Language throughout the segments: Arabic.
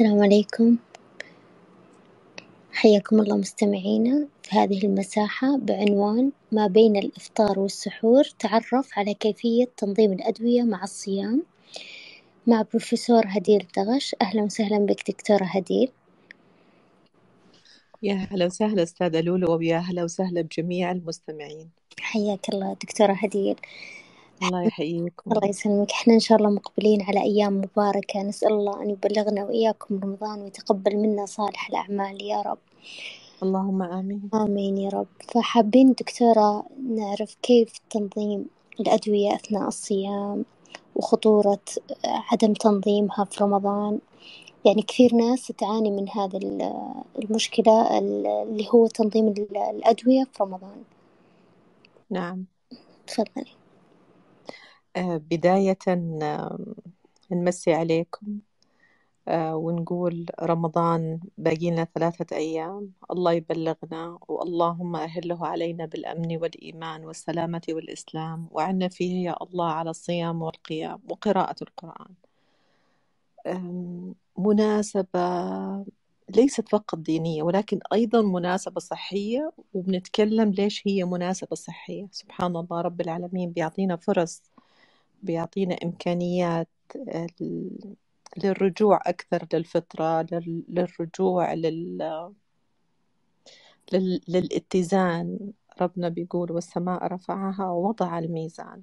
السلام عليكم حياكم الله مستمعينا في هذه المساحة بعنوان ما بين الإفطار والسحور تعرف على كيفية تنظيم الأدوية مع الصيام مع بروفيسور هديل دغش أهلا وسهلا بك دكتورة هديل يا أهلا وسهلا أستاذة لولو ويا أهلا وسهلا بجميع المستمعين حياك الله دكتورة هديل الله يحييكم الله يسلمك احنا ان شاء الله مقبلين على ايام مباركه نسال الله ان يبلغنا واياكم رمضان ويتقبل منا صالح الاعمال يا رب اللهم امين امين يا رب فحابين دكتوره نعرف كيف تنظيم الادويه اثناء الصيام وخطوره عدم تنظيمها في رمضان يعني كثير ناس تعاني من هذا المشكله اللي هو تنظيم الادويه في رمضان نعم تفضلي آه، بداية نمسي عليكم آه، ونقول رمضان باقي لنا ثلاثة أيام الله يبلغنا واللهم أهله علينا بالأمن والإيمان والسلامة والإسلام وعنا فيه يا الله على الصيام والقيام وقراءة القرآن مناسبة ليست فقط دينية ولكن أيضا مناسبة صحية وبنتكلم ليش هي مناسبة صحية سبحان الله رب العالمين بيعطينا فرص بيعطينا إمكانيات آه، للرجوع أكثر للفطرة للرجوع لل... لل... للاتزان ربنا بيقول والسماء رفعها ووضع الميزان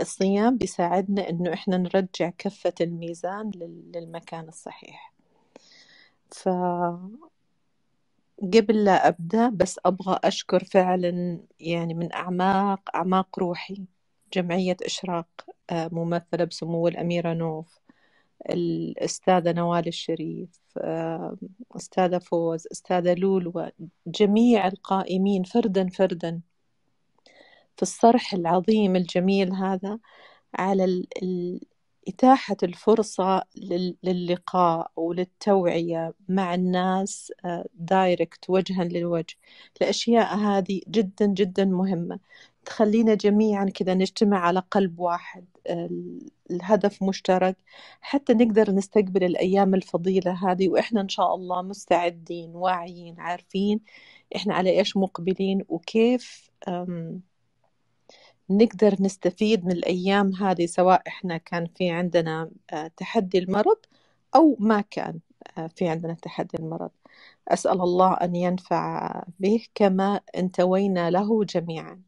الصيام بيساعدنا إنه إحنا نرجع كفة الميزان للمكان الصحيح ف قبل لا أبدأ بس أبغى أشكر فعلا يعني من أعماق أعماق روحي جمعية إشراق آه، ممثلة بسمو الأميرة نوف الأستاذة نوال الشريف آه، أستاذة فوز أستاذة لولو جميع القائمين فردا فردا في الصرح العظيم الجميل هذا على إتاحة الفرصة للقاء وللتوعية مع الناس دايركت آه، وجها للوجه الأشياء هذه جدا جدا مهمة تخلينا جميعا كذا نجتمع على قلب واحد الهدف مشترك حتى نقدر نستقبل الأيام الفضيلة هذه وإحنا إن شاء الله مستعدين واعيين عارفين إحنا على إيش مقبلين وكيف نقدر نستفيد من الأيام هذه سواء إحنا كان في عندنا آه، تحدي المرض أو ما كان آه، في عندنا تحدي المرض أسأل الله أن ينفع به كما انتوينا له جميعاً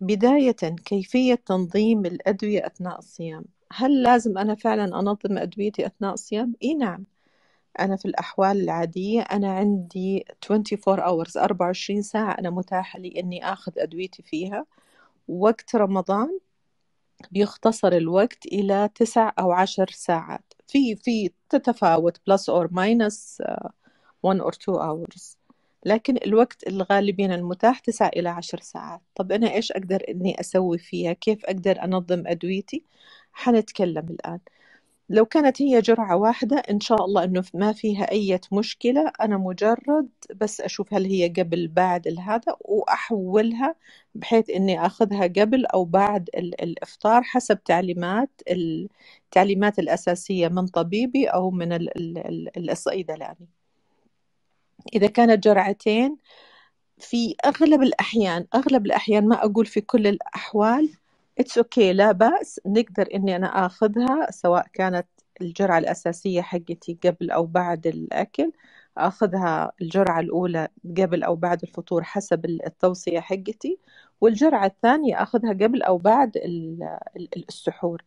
بداية كيفية تنظيم الأدوية أثناء الصيام هل لازم أنا فعلا أنظم أدويتي أثناء الصيام؟ إي نعم أنا في الأحوال العادية أنا عندي 24 hours 24 ساعة أنا متاحة لي إني آخذ أدويتي فيها وقت رمضان بيختصر الوقت إلى تسع أو عشر ساعات في في تتفاوت بلس أور ماينس 1 or 2 آه، hours لكن الوقت الغالبين المتاح تسعة إلى عشر ساعات طب أنا إيش أقدر أني أسوي فيها كيف أقدر أنظم أدويتي حنتكلم الآن لو كانت هي جرعة واحدة إن شاء الله أنه ما فيها أي مشكلة أنا مجرد بس أشوف هل هي قبل بعد الهذا وأحولها بحيث أني أخذها قبل أو بعد الإفطار حسب تعليمات التعليمات الأساسية من طبيبي أو من الصيدلاني إذا كانت جرعتين في أغلب الأحيان أغلب الأحيان ما أقول في كل الأحوال اتس اوكي okay, لا بأس نقدر إني أنا آخذها سواء كانت الجرعة الأساسية حقتي قبل أو بعد الأكل آخذها الجرعة الأولى قبل أو بعد الفطور حسب التوصية حقتي والجرعة الثانية آخذها قبل أو بعد السحور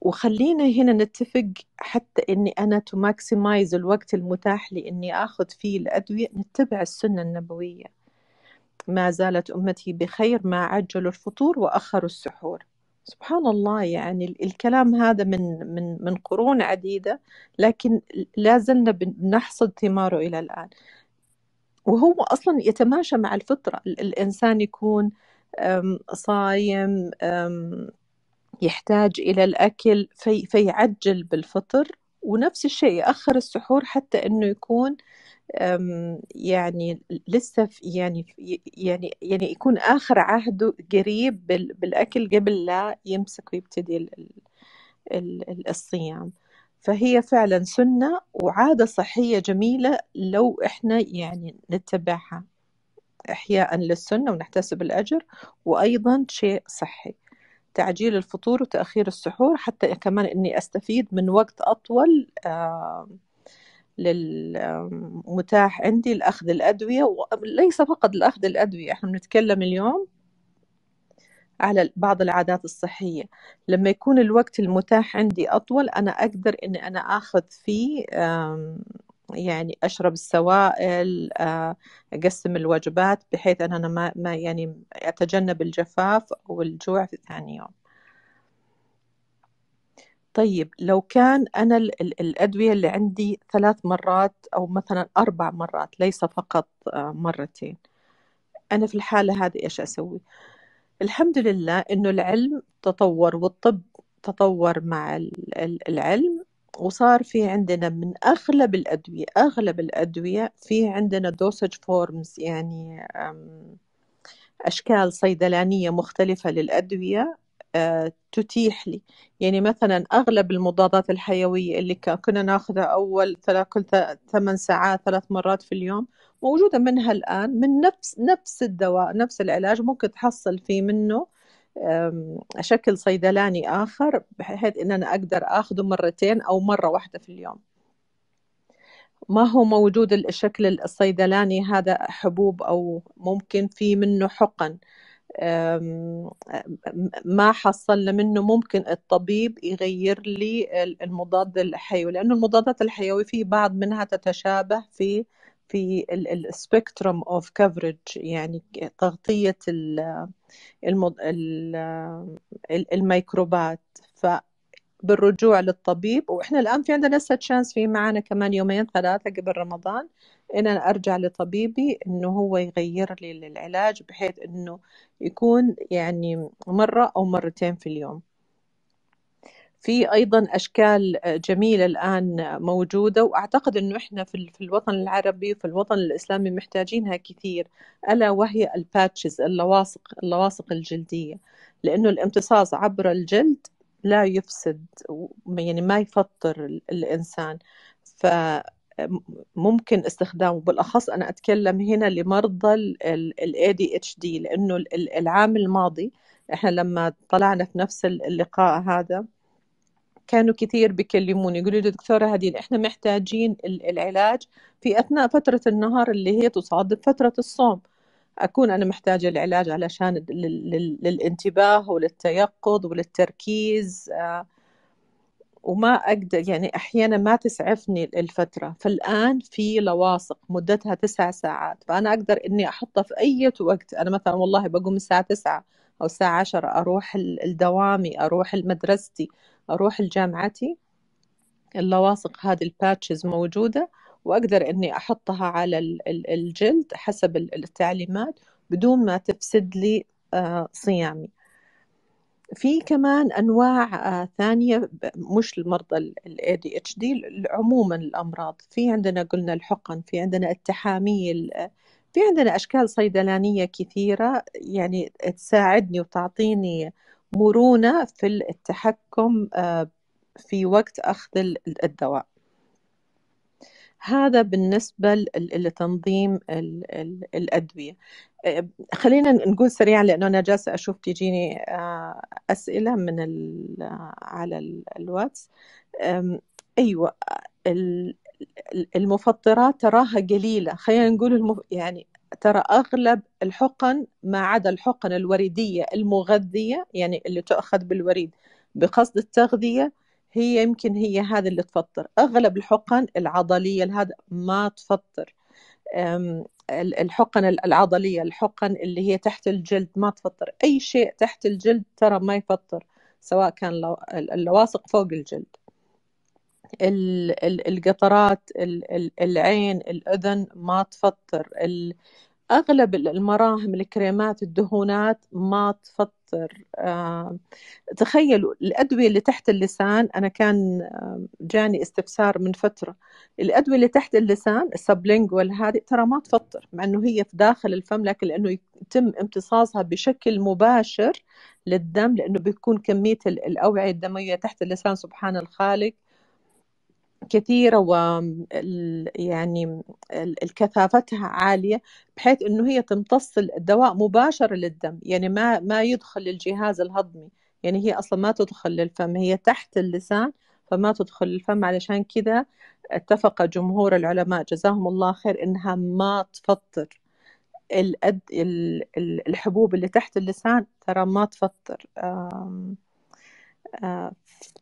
وخلينا هنا نتفق حتى اني انا تو ماكسمايز الوقت المتاح لاني اخذ فيه الادويه نتبع السنه النبويه ما زالت امتي بخير ما عجلوا الفطور واخروا السحور سبحان الله يعني الكلام هذا من من من قرون عديده لكن لا زلنا بنحصد ثماره الى الان وهو اصلا يتماشى مع الفطره الانسان يكون صايم يحتاج إلى الأكل في فيعجل بالفطر ونفس الشيء يأخر السحور حتى إنه يكون يعني لسه يعني يعني يعني يكون آخر عهده قريب بالأكل قبل لا يمسك ويبتدي الصيام فهي فعلا سنة وعادة صحية جميلة لو إحنا يعني نتبعها إحياء للسنة ونحتسب الأجر وأيضا شيء صحي تعجيل الفطور وتأخير السحور حتى كمان إني أستفيد من وقت أطول آه، للمتاح آه، عندي لأخذ الأدوية وليس فقط لأخذ الأدوية إحنا بنتكلم اليوم على بعض العادات الصحية لما يكون الوقت المتاح عندي أطول أنا أقدر أني أنا أخذ فيه يعني اشرب السوائل آه، اقسم الوجبات بحيث ان انا ما, ما يعني اتجنب الجفاف والجوع في ثاني يوم طيب لو كان انا الادويه اللي عندي ثلاث مرات او مثلا اربع مرات ليس فقط آه، مرتين انا في الحاله هذه ايش اسوي الحمد لله انه العلم تطور والطب تطور مع العلم وصار في عندنا من أغلب الأدوية أغلب الأدوية في عندنا دوسج فورمز يعني أشكال صيدلانية مختلفة للأدوية آه، تتيح لي يعني مثلا أغلب المضادات الحيوية اللي كنا ناخذها أول كل ثمان ساعات ثلاث مرات في اليوم موجودة منها الآن من نفس نفس الدواء نفس العلاج ممكن تحصل فيه منه أشكل صيدلاني آخر بحيث إن أنا أقدر أخذه مرتين أو مرة واحدة في اليوم ما هو موجود الشكل الصيدلاني هذا حبوب أو ممكن في منه حقن ما حصلنا منه ممكن الطبيب يغير لي المضاد الحيوي لأنه المضادات الحيوية في بعض منها تتشابه في في السبكترم اوف كفرج يعني تغطيه المض... الميكروبات ف بالرجوع للطبيب واحنا الان في عندنا لسه تشانس في معنا كمان يومين ثلاثه قبل رمضان ان انا ارجع لطبيبي انه هو يغير لي العلاج بحيث انه يكون يعني مره او مرتين في اليوم في ايضا اشكال جميله الان موجوده واعتقد انه احنا في الوطن العربي وفي الوطن الاسلامي محتاجينها كثير الا وهي الباتشز اللواصق اللواصق الجلديه لانه الامتصاص عبر الجلد لا يفسد يعني ما يفطر الانسان ف ممكن استخدامه بالاخص انا اتكلم هنا لمرضى الاي دي اتش دي لانه العام الماضي احنا لما طلعنا في نفس اللقاء هذا كانوا كثير بيكلموني يقولوا لي دكتوره هديل احنا محتاجين العلاج في اثناء فتره النهار اللي هي تصادف فتره الصوم اكون انا محتاجه العلاج علشان للانتباه وللتيقظ وللتركيز آه، وما اقدر يعني احيانا ما تسعفني الفتره فالان في لواصق مدتها تسع ساعات فانا اقدر اني احطها في اي وقت انا مثلا والله بقوم الساعه تسعة او الساعه عشرة اروح الدوامي اروح لمدرستي أروح لجامعتي اللواصق هذه الباتشز موجودة وأقدر أني أحطها على الجلد حسب التعليمات بدون ما تفسد لي آه، صيامي في كمان أنواع آه، ثانية مش المرضى الـ ADHD عموما الأمراض في عندنا قلنا الحقن في عندنا التحاميل آه، في عندنا أشكال صيدلانية كثيرة يعني تساعدني وتعطيني مرونة في التحكم آه، في وقت أخذ الدواء هذا بالنسبة لتنظيم الأدوية آه، خلينا نقول سريعا لأنه أنا جالسة أشوف تجيني آه، أسئلة من على الواتس أيوة المفطرات تراها قليلة خلينا نقول المف... يعني ترى أغلب الحقن ما عدا الحقن الوريدية المغذية يعني اللي تؤخذ بالوريد بقصد التغذية هي يمكن هي هذا اللي تفطر أغلب الحقن العضلية هذا ما تفطر الحقن العضلية الحقن اللي هي تحت الجلد ما تفطر أي شيء تحت الجلد ترى ما يفطر سواء كان اللواصق فوق الجلد القطرات العين الأذن ما تفطر أغلب المراهم الكريمات الدهونات ما تفطر آه، تخيلوا الأدوية اللي تحت اللسان أنا كان آه، جاني استفسار من فترة الأدوية اللي تحت اللسان السبلينجوال هذه ترى ما تفطر مع أنه هي في داخل الفم لكن لأنه يتم امتصاصها بشكل مباشر للدم لأنه بيكون كمية الأوعية الدموية تحت اللسان سبحان الخالق كثيرة و يعني الكثافتها عالية بحيث انه هي تمتص الدواء مباشرة للدم يعني ما ما يدخل للجهاز الهضمي يعني هي اصلا ما تدخل للفم هي تحت اللسان فما تدخل للفم علشان كذا اتفق جمهور العلماء جزاهم الله خير انها ما تفطر الحبوب اللي تحت اللسان ترى ما تفطر آه،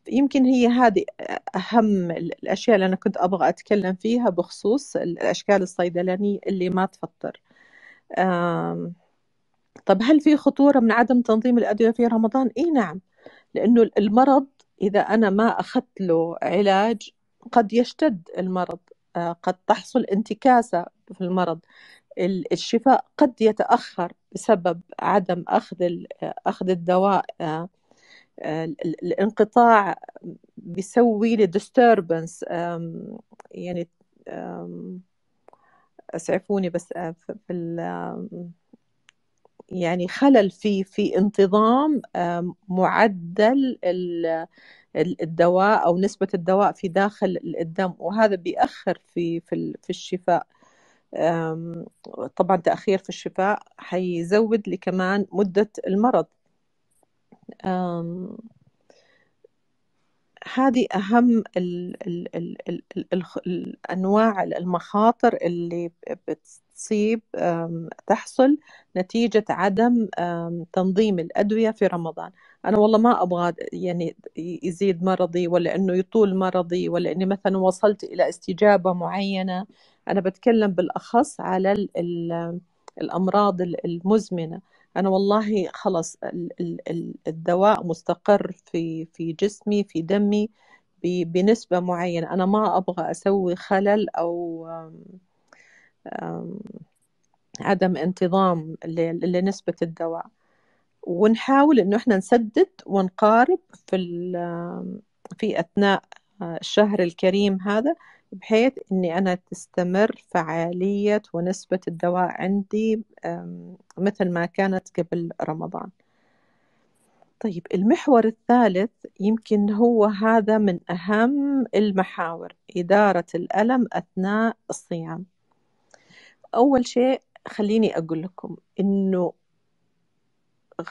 يمكن هي هذه أهم الأشياء اللي أنا كنت أبغى أتكلم فيها بخصوص الأشكال الصيدلانية اللي ما تفطر طب هل في خطورة من عدم تنظيم الأدوية في رمضان؟ إي نعم لأنه المرض إذا أنا ما أخذت له علاج قد يشتد المرض آه، قد تحصل انتكاسة في المرض الشفاء قد يتأخر بسبب عدم أخذ آه، أخذ الدواء الانقطاع بيسوي لي disturbance يعني اسعفوني بس آه، في يعني خلل في في انتظام معدل الدواء او نسبه الدواء في داخل الدم وهذا بيأخر في في في الشفاء طبعا تأخير في الشفاء حيزود لي كمان مدة المرض هذه أهم الـ الـ الـ الـ الـ الـ الأنواع المخاطر اللي بتصيب تحصل نتيجة عدم تنظيم الأدوية في رمضان أنا والله ما أبغى يعني يزيد مرضي ولا أنه يطول مرضي ولا أني مثلا وصلت إلى استجابة معينة أنا بتكلم بالأخص على الأمراض المزمنة انا والله خلاص الدواء مستقر في في جسمي في دمي بنسبه معينه انا ما ابغى اسوي خلل او عدم انتظام لنسبه الدواء ونحاول انه احنا نسدد ونقارب في في اثناء الشهر الكريم هذا بحيث اني انا تستمر فعاليه ونسبه الدواء عندي مثل ما كانت قبل رمضان طيب المحور الثالث يمكن هو هذا من اهم المحاور اداره الالم اثناء الصيام اول شيء خليني اقول لكم انه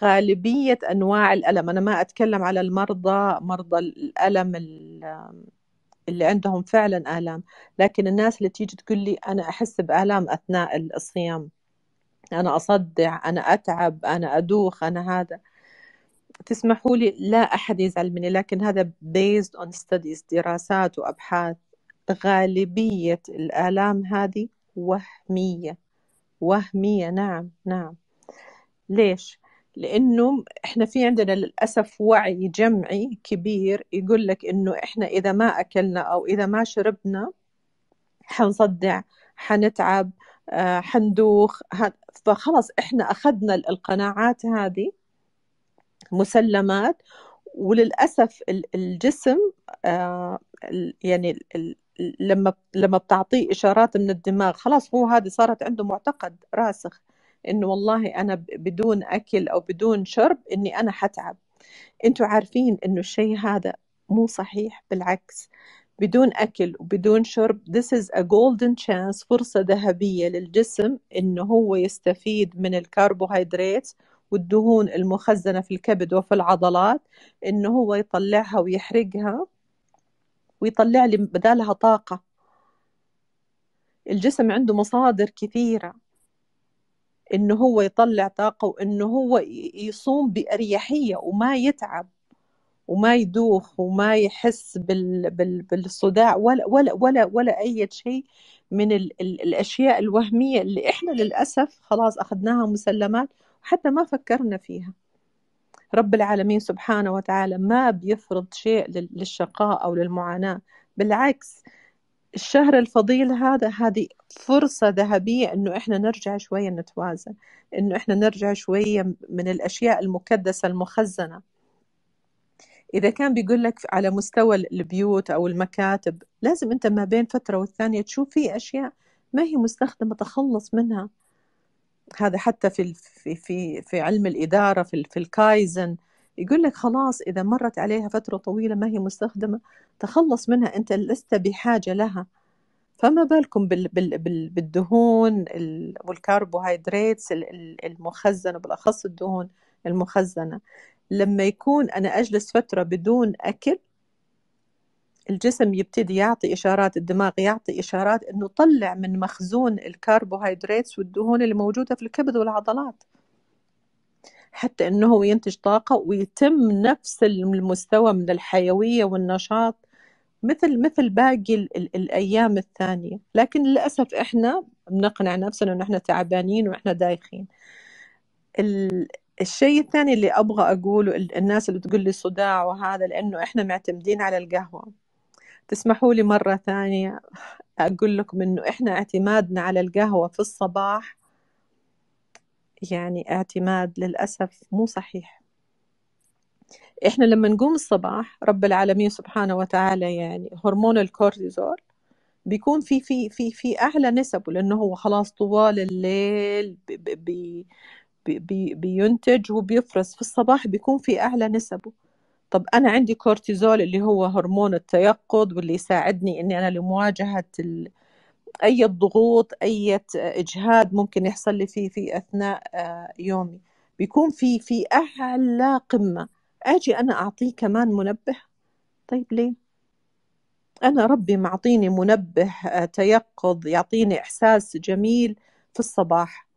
غالبية أنواع الألم أنا ما أتكلم على المرضى مرضى الألم اللي عندهم فعلا آلام لكن الناس اللي تيجي تقول لي أنا أحس بآلام أثناء الصيام أنا أصدع أنا أتعب أنا أدوخ أنا هذا تسمحوا لي لا أحد يزعل مني لكن هذا based on studies دراسات وأبحاث غالبية الآلام هذه وهمية وهمية نعم نعم ليش؟ لانه احنا في عندنا للاسف وعي جمعي كبير يقول لك انه احنا اذا ما اكلنا او اذا ما شربنا حنصدع حنتعب آه، حندوخ فخلص احنا اخذنا القناعات هذه مسلمات وللاسف الجسم آه، يعني لما لما بتعطيه اشارات من الدماغ خلاص هو هذه صارت عنده معتقد راسخ انه والله انا بدون اكل او بدون شرب اني انا حتعب انتوا عارفين انه الشيء هذا مو صحيح بالعكس بدون أكل وبدون شرب this is a golden chance فرصة ذهبية للجسم إنه هو يستفيد من الكربوهيدرات والدهون المخزنة في الكبد وفي العضلات إنه هو يطلعها ويحرقها ويطلع لي بدالها طاقة الجسم عنده مصادر كثيرة انه هو يطلع طاقه وانه هو يصوم باريحيه وما يتعب وما يدوخ وما يحس بال بال بالصداع ولا ولا ولا ولا اي شيء من ال ال الاشياء الوهميه اللي احنا للاسف خلاص اخذناها مسلمات وحتى ما فكرنا فيها رب العالمين سبحانه وتعالى ما بيفرض شيء للشقاء او للمعاناه بالعكس الشهر الفضيل هذا هذه فرصة ذهبية إنه إحنا نرجع شوية نتوازن إنه إحنا نرجع شوية من الأشياء المكدسة المخزنة إذا كان بيقول لك على مستوى البيوت أو المكاتب لازم أنت ما بين فترة والثانية تشوف في أشياء ما هي مستخدمة تخلص منها هذا حتى في في في, علم الإدارة في, في الكايزن يقول لك خلاص إذا مرت عليها فترة طويلة ما هي مستخدمة تخلص منها أنت لست بحاجة لها فما بالكم بال بال بال بالدهون والكربوهيدرات المخزنة بالأخص الدهون المخزنة لما يكون أنا أجلس فترة بدون أكل الجسم يبتدي يعطي إشارات الدماغ يعطي إشارات أنه طلع من مخزون الكربوهيدرات والدهون اللي موجودة في الكبد والعضلات حتى أنه ينتج طاقة ويتم نفس المستوى من الحيوية والنشاط مثل مثل باقي الـ الـ الايام الثانيه لكن للاسف احنا بنقنع نفسنا ان احنا تعبانين واحنا دايخين الشيء الثاني اللي ابغى اقوله الناس اللي تقول لي صداع وهذا لانه احنا معتمدين على القهوه تسمحوا لي مره ثانيه اقول لكم انه احنا اعتمادنا على القهوه في الصباح يعني اعتماد للأسف مو صحيح إحنا لما نقوم الصباح رب العالمين سبحانه وتعالى يعني هرمون الكورتيزول بيكون في في في في أعلى نسبه لأنه هو خلاص طوال الليل بي بي بي بينتج وبيفرز في الصباح بيكون في أعلى نسبه طب أنا عندي كورتيزول اللي هو هرمون التيقظ واللي يساعدني إني أنا لمواجهة ال اي ضغوط اي اجهاد ممكن يحصل لي فيه في اثناء آه، يومي بيكون في في اعلى قمه اجي انا اعطيه كمان منبه طيب ليه انا ربي معطيني منبه آه، تيقظ يعطيني احساس جميل في الصباح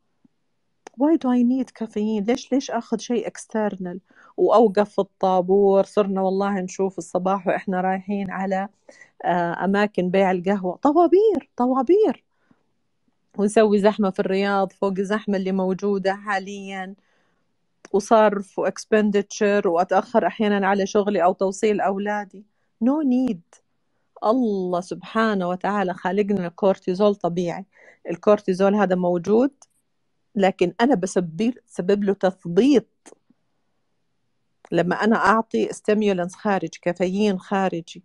why do I need كافيين ليش ليش اخذ شيء external واوقف الطابور صرنا والله نشوف الصباح واحنا رايحين على آه، اماكن بيع القهوه طوابير طوابير ونسوي زحمه في الرياض فوق الزحمه اللي موجوده حاليا وصرف واكسبندتشر واتاخر احيانا على شغلي او توصيل اولادي نو no نيد الله سبحانه وتعالى خالقنا الكورتيزول طبيعي الكورتيزول هذا موجود لكن انا بسبب سبب له تثبيط لما انا اعطي ستيمولنس خارجي كافيين خارجي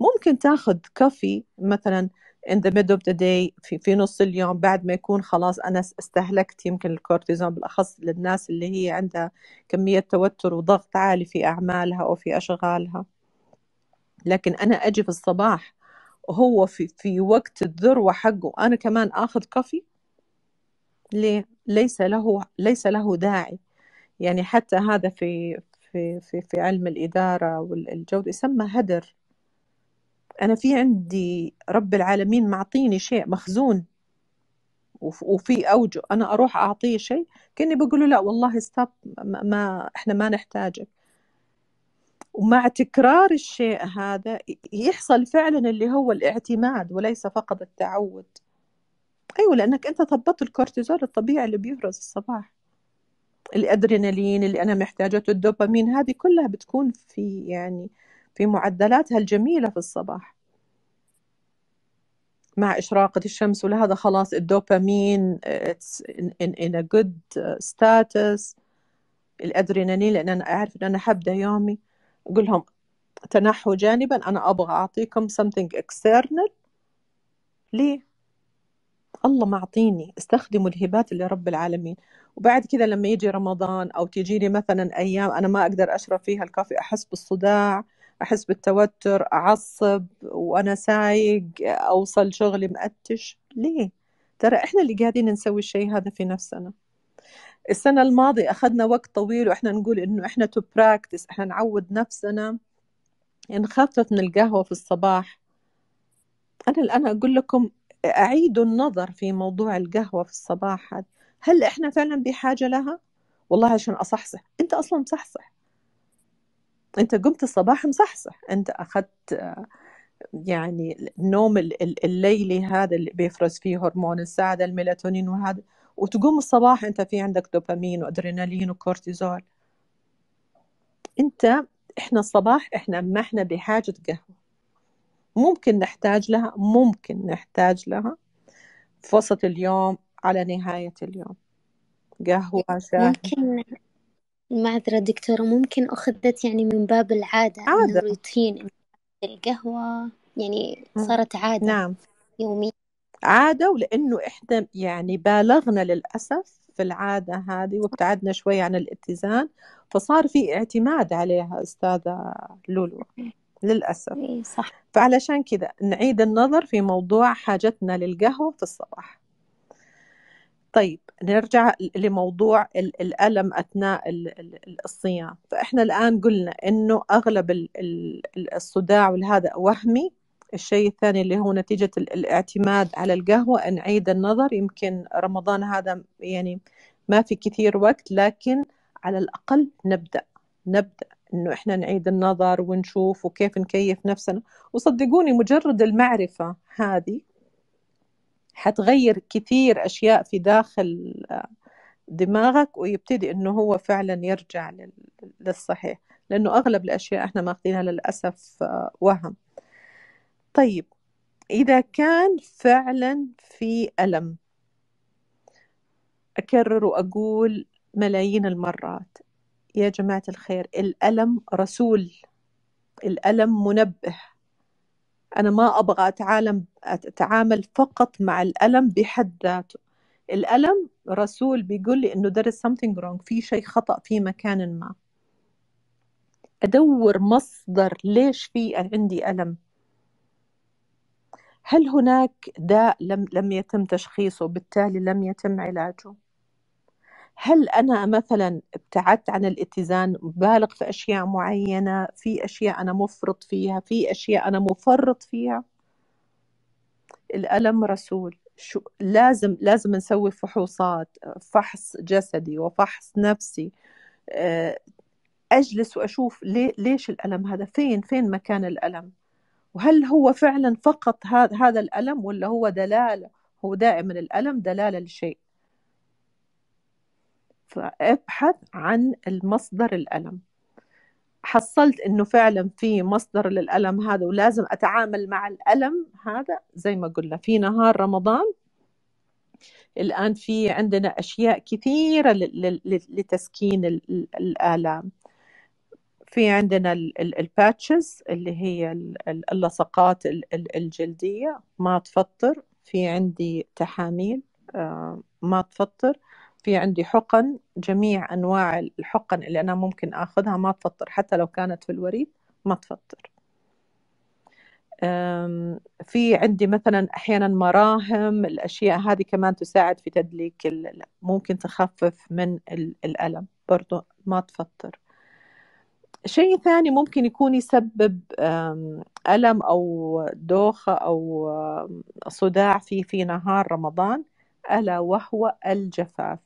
ممكن تاخذ كافي مثلا in the middle of the day في في نص اليوم بعد ما يكون خلاص انا استهلكت يمكن الكورتيزون بالاخص للناس اللي هي عندها كميه توتر وضغط عالي في اعمالها او في اشغالها لكن انا اجي في الصباح وهو في في وقت الذروه حقه انا كمان اخذ كافي ليه؟ ليس له ليس له داعي يعني حتى هذا في في في, في علم الإدارة والجودة يسمى هدر أنا في عندي رب العالمين معطيني شيء مخزون وفي أوجه أنا أروح أعطيه شيء كأني بقول له لا والله ستوب ما إحنا ما نحتاجك ومع تكرار الشيء هذا يحصل فعلا اللي هو الاعتماد وليس فقط التعود ايوه لانك انت ضبطت الكورتيزول الطبيعي اللي بيفرز الصباح الادرينالين اللي انا محتاجته الدوبامين هذه كلها بتكون في يعني في معدلاتها الجميله في الصباح مع إشراقة الشمس ولهذا خلاص الدوبامين آه، it's in, in, in a good آه، status الأدرينالين لأن أنا أعرف أن أنا حبدأ يومي أقول لهم تنحوا جانبا أنا أبغى أعطيكم something external ليه؟ الله معطيني استخدموا الهبات اللي رب العالمين وبعد كذا لما يجي رمضان او تجي لي مثلا ايام انا ما اقدر اشرب فيها الكافي احس بالصداع احس بالتوتر اعصب وانا سايق اوصل شغلي مقتش ليه ترى احنا اللي قاعدين نسوي الشيء هذا في نفسنا السنه الماضيه اخذنا وقت طويل واحنا نقول انه احنا تو براكتس احنا نعود نفسنا نخفف يعني من القهوه في الصباح انا الان اقول لكم أعيدوا النظر في موضوع القهوة في الصباح هذا هل إحنا فعلا بحاجة لها؟ والله عشان أصحصح أنت أصلا مصحصح أنت قمت الصباح مصحصح أنت أخذت يعني النوم الليلي هذا اللي بيفرز فيه هرمون السعادة الميلاتونين وهذا وتقوم الصباح أنت في عندك دوبامين وأدرينالين وكورتيزول أنت إحنا الصباح إحنا ما إحنا بحاجة قهوة ممكن نحتاج لها ممكن نحتاج لها في وسط اليوم على نهاية اليوم قهوة شاي ممكن معذرة دكتورة ممكن أخذت يعني من باب العادة عادة الروتين القهوة يعني صارت عادة نعم يومية عادة ولأنه إحنا يعني بالغنا للأسف في العادة هذه وابتعدنا شوي عن الاتزان فصار في اعتماد عليها أستاذة لولو للأسف إيه، صح. فعلشان كذا نعيد النظر في موضوع حاجتنا للقهوة في الصباح طيب نرجع لموضوع الألم أثناء الصيام فإحنا الآن قلنا أنه أغلب الصداع والهذا وهمي الشيء الثاني اللي هو نتيجة الاعتماد على القهوة نعيد النظر يمكن رمضان هذا يعني ما في كثير وقت لكن على الأقل نبدأ نبدأ انه احنا نعيد النظر ونشوف وكيف نكيف نفسنا وصدقوني مجرد المعرفه هذه حتغير كثير اشياء في داخل آه، دماغك ويبتدي انه هو فعلا يرجع للصحيح لانه اغلب الاشياء احنا ماخذينها للاسف آه، وهم طيب اذا كان فعلا في الم اكرر واقول ملايين المرات يا جماعة الخير الألم رسول الألم منبه أنا ما أبغى أتعلم أتعامل فقط مع الألم بحد ذاته الألم رسول بيقول لي إنه there is something wrong في شيء خطأ في مكان ما أدور مصدر ليش في عندي ألم هل هناك داء لم لم يتم تشخيصه بالتالي لم يتم علاجه هل انا مثلا ابتعدت عن الاتزان بالغ في اشياء معينه في اشياء انا مفرط فيها في اشياء انا مفرط فيها الالم رسول شو لازم لازم نسوي فحوصات فحص جسدي وفحص نفسي آه، اجلس واشوف ليش الالم هذا فين فين مكان الالم وهل هو فعلا فقط هذا الالم ولا هو دلاله هو دائما الالم دلاله لشيء فابحث عن المصدر الألم حصلت انه فعلا في مصدر للالم هذا ولازم اتعامل مع الالم هذا زي ما قلنا في نهار رمضان الان في عندنا اشياء كثيره لتسكين الالام في عندنا الباتشز اللي هي اللصقات الجلديه ما تفطر في عندي تحاميل آه، ما تفطر في عندي حقن جميع أنواع الحقن اللي أنا ممكن أخذها ما تفطر حتى لو كانت في الوريد ما تفطر في عندي مثلا أحيانا مراهم الأشياء هذه كمان تساعد في تدليك ممكن تخفف من الألم برضو ما تفطر شيء ثاني ممكن يكون يسبب ألم أو دوخة أو صداع في في نهار رمضان ألا وهو الجفاف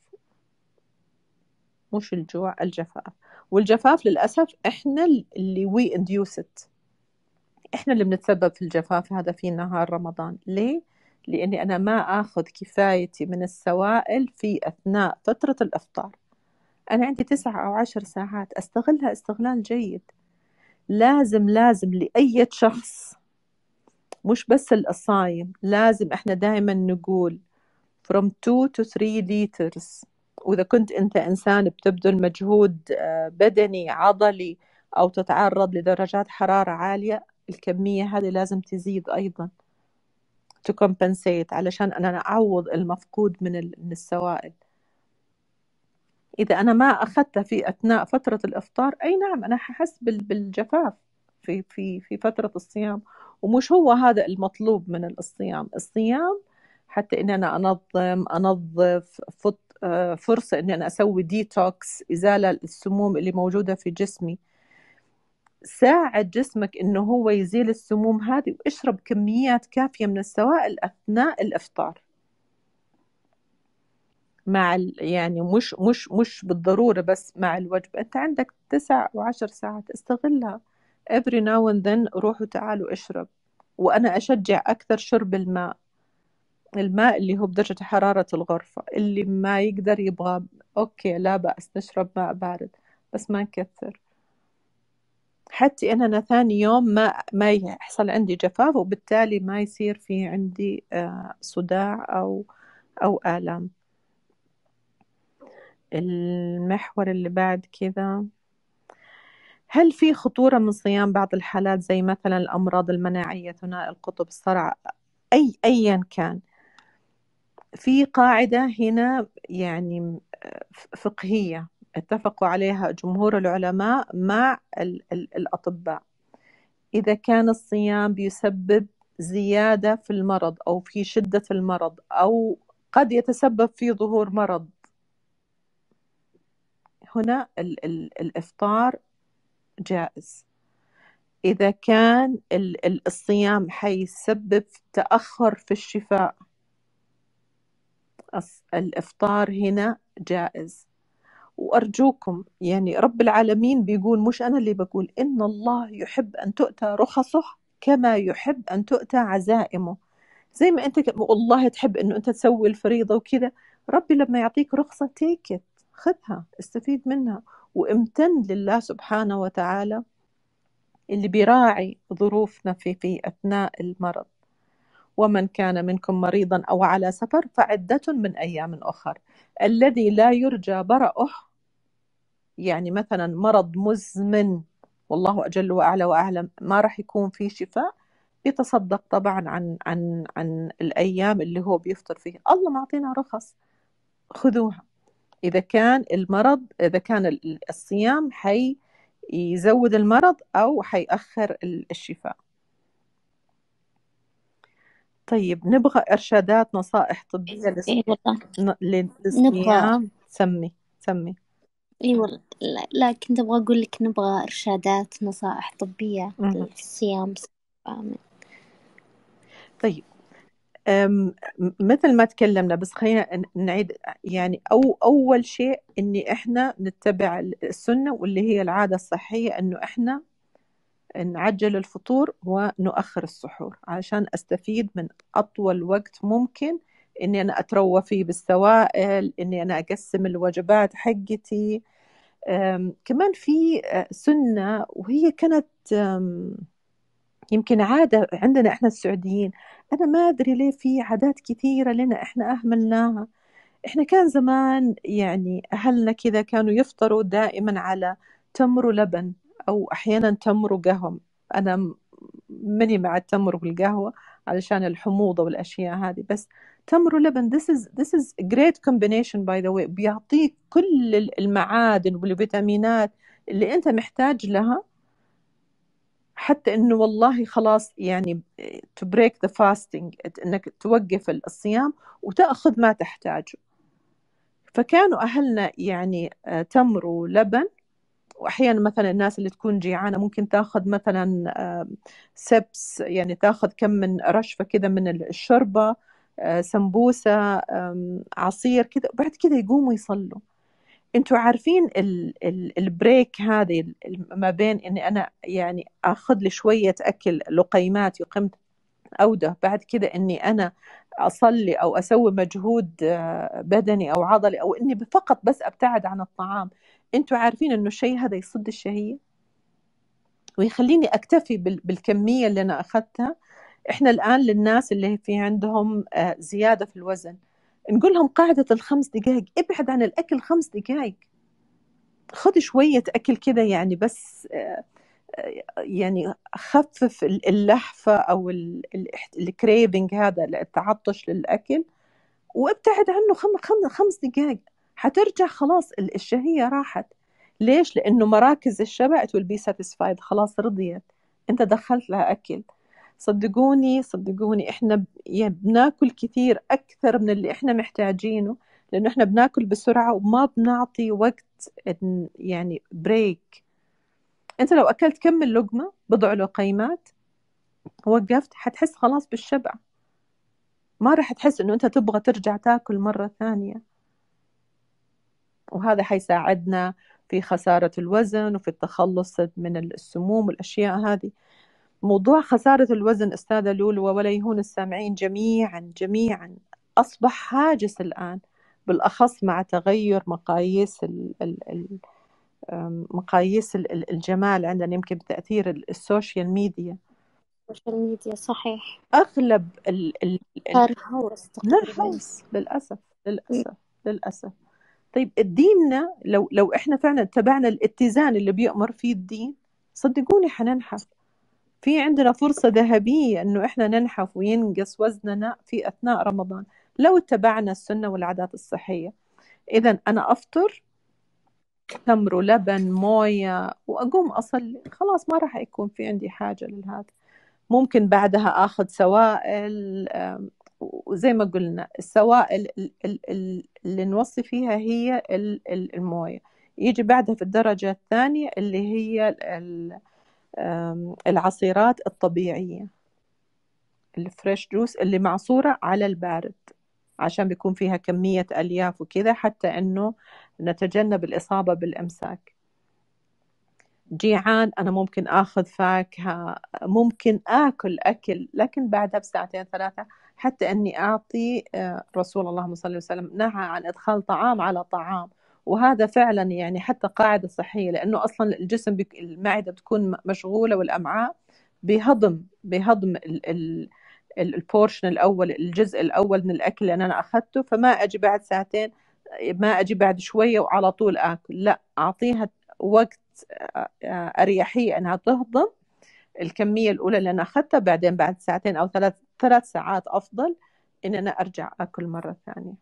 مش الجوع الجفاف والجفاف للأسف إحنا اللي وي انديوست إحنا اللي بنتسبب في الجفاف هذا في نهار رمضان ليه؟ لأني أنا ما آخذ كفايتي من السوائل في أثناء فترة الإفطار أنا عندي تسعة أو عشر ساعات أستغلها استغلال جيد لازم لازم لأي شخص مش بس الصايم لازم احنا دائما نقول from 2 to 3 liters واذا كنت انت انسان بتبذل مجهود آه، بدني عضلي او تتعرض لدرجات حراره عاليه الكميه هذه لازم تزيد ايضا تو كومبنسيت علشان انا اعوض المفقود من السوائل اذا انا ما اخذتها في اثناء فتره الافطار اي نعم انا ححس بالجفاف في في في فتره الصيام ومش هو هذا المطلوب من الصيام الصيام حتى ان انا انظم انظف فط آه، فرصه ان انا اسوي ديتوكس ازاله للسموم اللي موجوده في جسمي ساعد جسمك انه هو يزيل السموم هذه واشرب كميات كافيه من السوائل اثناء الافطار مع يعني مش مش مش بالضروره بس مع الوجبه انت عندك تسع وعشر ساعات استغلها every now and then روح وتعال واشرب وأنا أشجع أكثر شرب الماء الماء اللي هو بدرجة حرارة الغرفة اللي ما يقدر يبغى أوكي لا بأس نشرب ماء بارد بس ما نكثر حتى أنا ثاني يوم ما ما يحصل عندي جفاف وبالتالي ما يصير في عندي آه، صداع أو أو آلام المحور اللي بعد كذا هل في خطورة من صيام بعض الحالات زي مثلا الأمراض المناعية ثنائي القطب الصرع أي أيا كان في قاعدة هنا يعني آه، فقهية اتفقوا عليها جمهور العلماء مع ال ال الأطباء إذا كان الصيام بيسبب زيادة في المرض أو في شدة المرض أو قد يتسبب في ظهور مرض هنا ال ال الإفطار جائز إذا كان ال الصيام حيسبب تأخر في الشفاء الافطار هنا جائز وارجوكم يعني رب العالمين بيقول مش انا اللي بقول ان الله يحب ان تؤتى رخصه كما يحب ان تؤتى عزائمه زي ما انت والله تحب انه انت تسوي الفريضه وكذا ربي لما يعطيك رخصه تيكت خذها استفيد منها وامتن لله سبحانه وتعالى اللي بيراعي ظروفنا في في اثناء المرض ومن كان منكم مريضا او على سفر فعده من ايام اخر الذي لا يرجى برأه يعني مثلا مرض مزمن والله اجل واعلى واعلم ما راح يكون في شفاء يتصدق طبعا عن عن عن الايام اللي هو بيفطر فيها الله معطينا رخص خذوها اذا كان المرض اذا كان الصيام حي يزود المرض او حيأخر الشفاء طيب نبغى ارشادات نصائح طبيه إيه، لس... اي والله نبغى سمي سمي اي والله لكن ابغى اقول لك نبغى ارشادات نصائح طبيه للصيام طيب مثل ما تكلمنا بس خلينا نعيد يعني أو أول شيء إني إحنا نتبع السنة واللي هي العادة الصحية إنه إحنا نعجل الفطور ونؤخر السحور عشان أستفيد من أطول وقت ممكن إني أنا أتروى فيه بالسوائل إني أنا أقسم الوجبات حقتي كمان في آه، سنة وهي كانت يمكن عادة عندنا إحنا السعوديين أنا ما أدري ليه في عادات كثيرة لنا إحنا أهملناها إحنا كان زمان يعني أهلنا كذا كانوا يفطروا دائما على تمر ولبن أو أحيانا تمر وقهوة أنا ماني مع التمر والقهوة علشان الحموضة والأشياء هذه بس تمر ولبن this is this is great combination by the way بيعطيك كل المعادن والفيتامينات اللي أنت محتاج لها حتى انه والله خلاص يعني to break the fasting انك توقف الصيام وتاخذ ما تحتاجه فكانوا اهلنا يعني آه، تمر ولبن واحيانا مثلا الناس اللي تكون جيعانه ممكن تاخذ مثلا آه، سبس يعني تاخذ كم من رشفه كذا من الشوربه آه، سمبوسه عصير كذا بعد كذا يقوموا يصلوا انتوا عارفين البريك هذه ما بين اني انا يعني اخذ لي شويه اكل لقيمات يقمت اوده بعد كذا اني انا اصلي او اسوي مجهود آه، بدني او عضلي او اني فقط بس ابتعد عن الطعام انتوا عارفين انه الشيء هذا يصد الشهيه ويخليني اكتفي بالكميه اللي انا اخذتها احنا الان للناس اللي في عندهم آه، زياده في الوزن نقول لهم قاعده الخمس دقائق ابعد عن الاكل خمس دقائق خذ شويه اكل كذا يعني بس آه، آه، يعني خفف اللحفه او الكريفنج هذا التعطش للاكل وابتعد عنه خمس دقائق حترجع خلاص الشهية راحت ليش؟ لأنه مراكز الشبع تول بي ساتيسفايد خلاص رضيت أنت دخلت لها أكل صدقوني صدقوني إحنا بناكل كثير أكثر من اللي إحنا محتاجينه لأنه إحنا بناكل بسرعة وما بنعطي وقت يعني بريك أنت لو أكلت كم من لقمة بضع لقيمات وقفت حتحس خلاص بالشبع ما راح تحس انه انت تبغى ترجع تاكل مره ثانيه وهذا حيساعدنا في خسارة الوزن وفي التخلص من السموم والأشياء هذه موضوع خسارة الوزن أستاذة لولو ولا يهون السامعين جميعا جميعا أصبح هاجس الآن بالأخص مع تغير مقاييس الـ الـ الـ مقاييس الجمال عندنا يمكن بتأثير السوشيال ميديا السوشيال ميديا صحيح أغلب ال ال الـ الـ الـ الـ للأسف للأسف للأسف طيب ديننا لو لو احنا فعلا اتبعنا الاتزان اللي بيأمر فيه الدين صدقوني حننحف في عندنا فرصة ذهبية انه احنا ننحف وينقص وزننا في اثناء رمضان لو اتبعنا السنة والعادات الصحية اذا انا افطر تمر ولبن موية واقوم اصلي خلاص ما راح يكون في عندي حاجة لهذا ممكن بعدها اخذ سوائل وزي ما قلنا السوائل اللي نوصي فيها هي المويه يجي بعدها في الدرجه الثانيه اللي هي العصيرات الطبيعيه الفريش جوس اللي معصوره على البارد عشان بيكون فيها كميه الياف وكذا حتى انه نتجنب الاصابه بالامساك جيعان أنا ممكن آخذ فاكهة ممكن آكل أكل لكن بعدها بساعتين ثلاثة حتى أني أعطي آه، رسول الله صلى الله عليه وسلم نهى عن إدخال طعام على طعام وهذا فعلا يعني حتى قاعدة صحية لأنه أصلا الجسم بك المعدة بتكون مشغولة والأمعاء بهضم بهضم ال ال البورشن الأول الجزء الأول من الأكل اللي أنا أخذته فما أجي بعد ساعتين ما أجي بعد شوية وعلى طول آكل لا أعطيها وقت اريحيه انها تهضم الكميه الاولى اللي انا اخذتها بعدين بعد ساعتين او ثلاث ثلاث ساعات افضل ان انا ارجع اكل مره ثانيه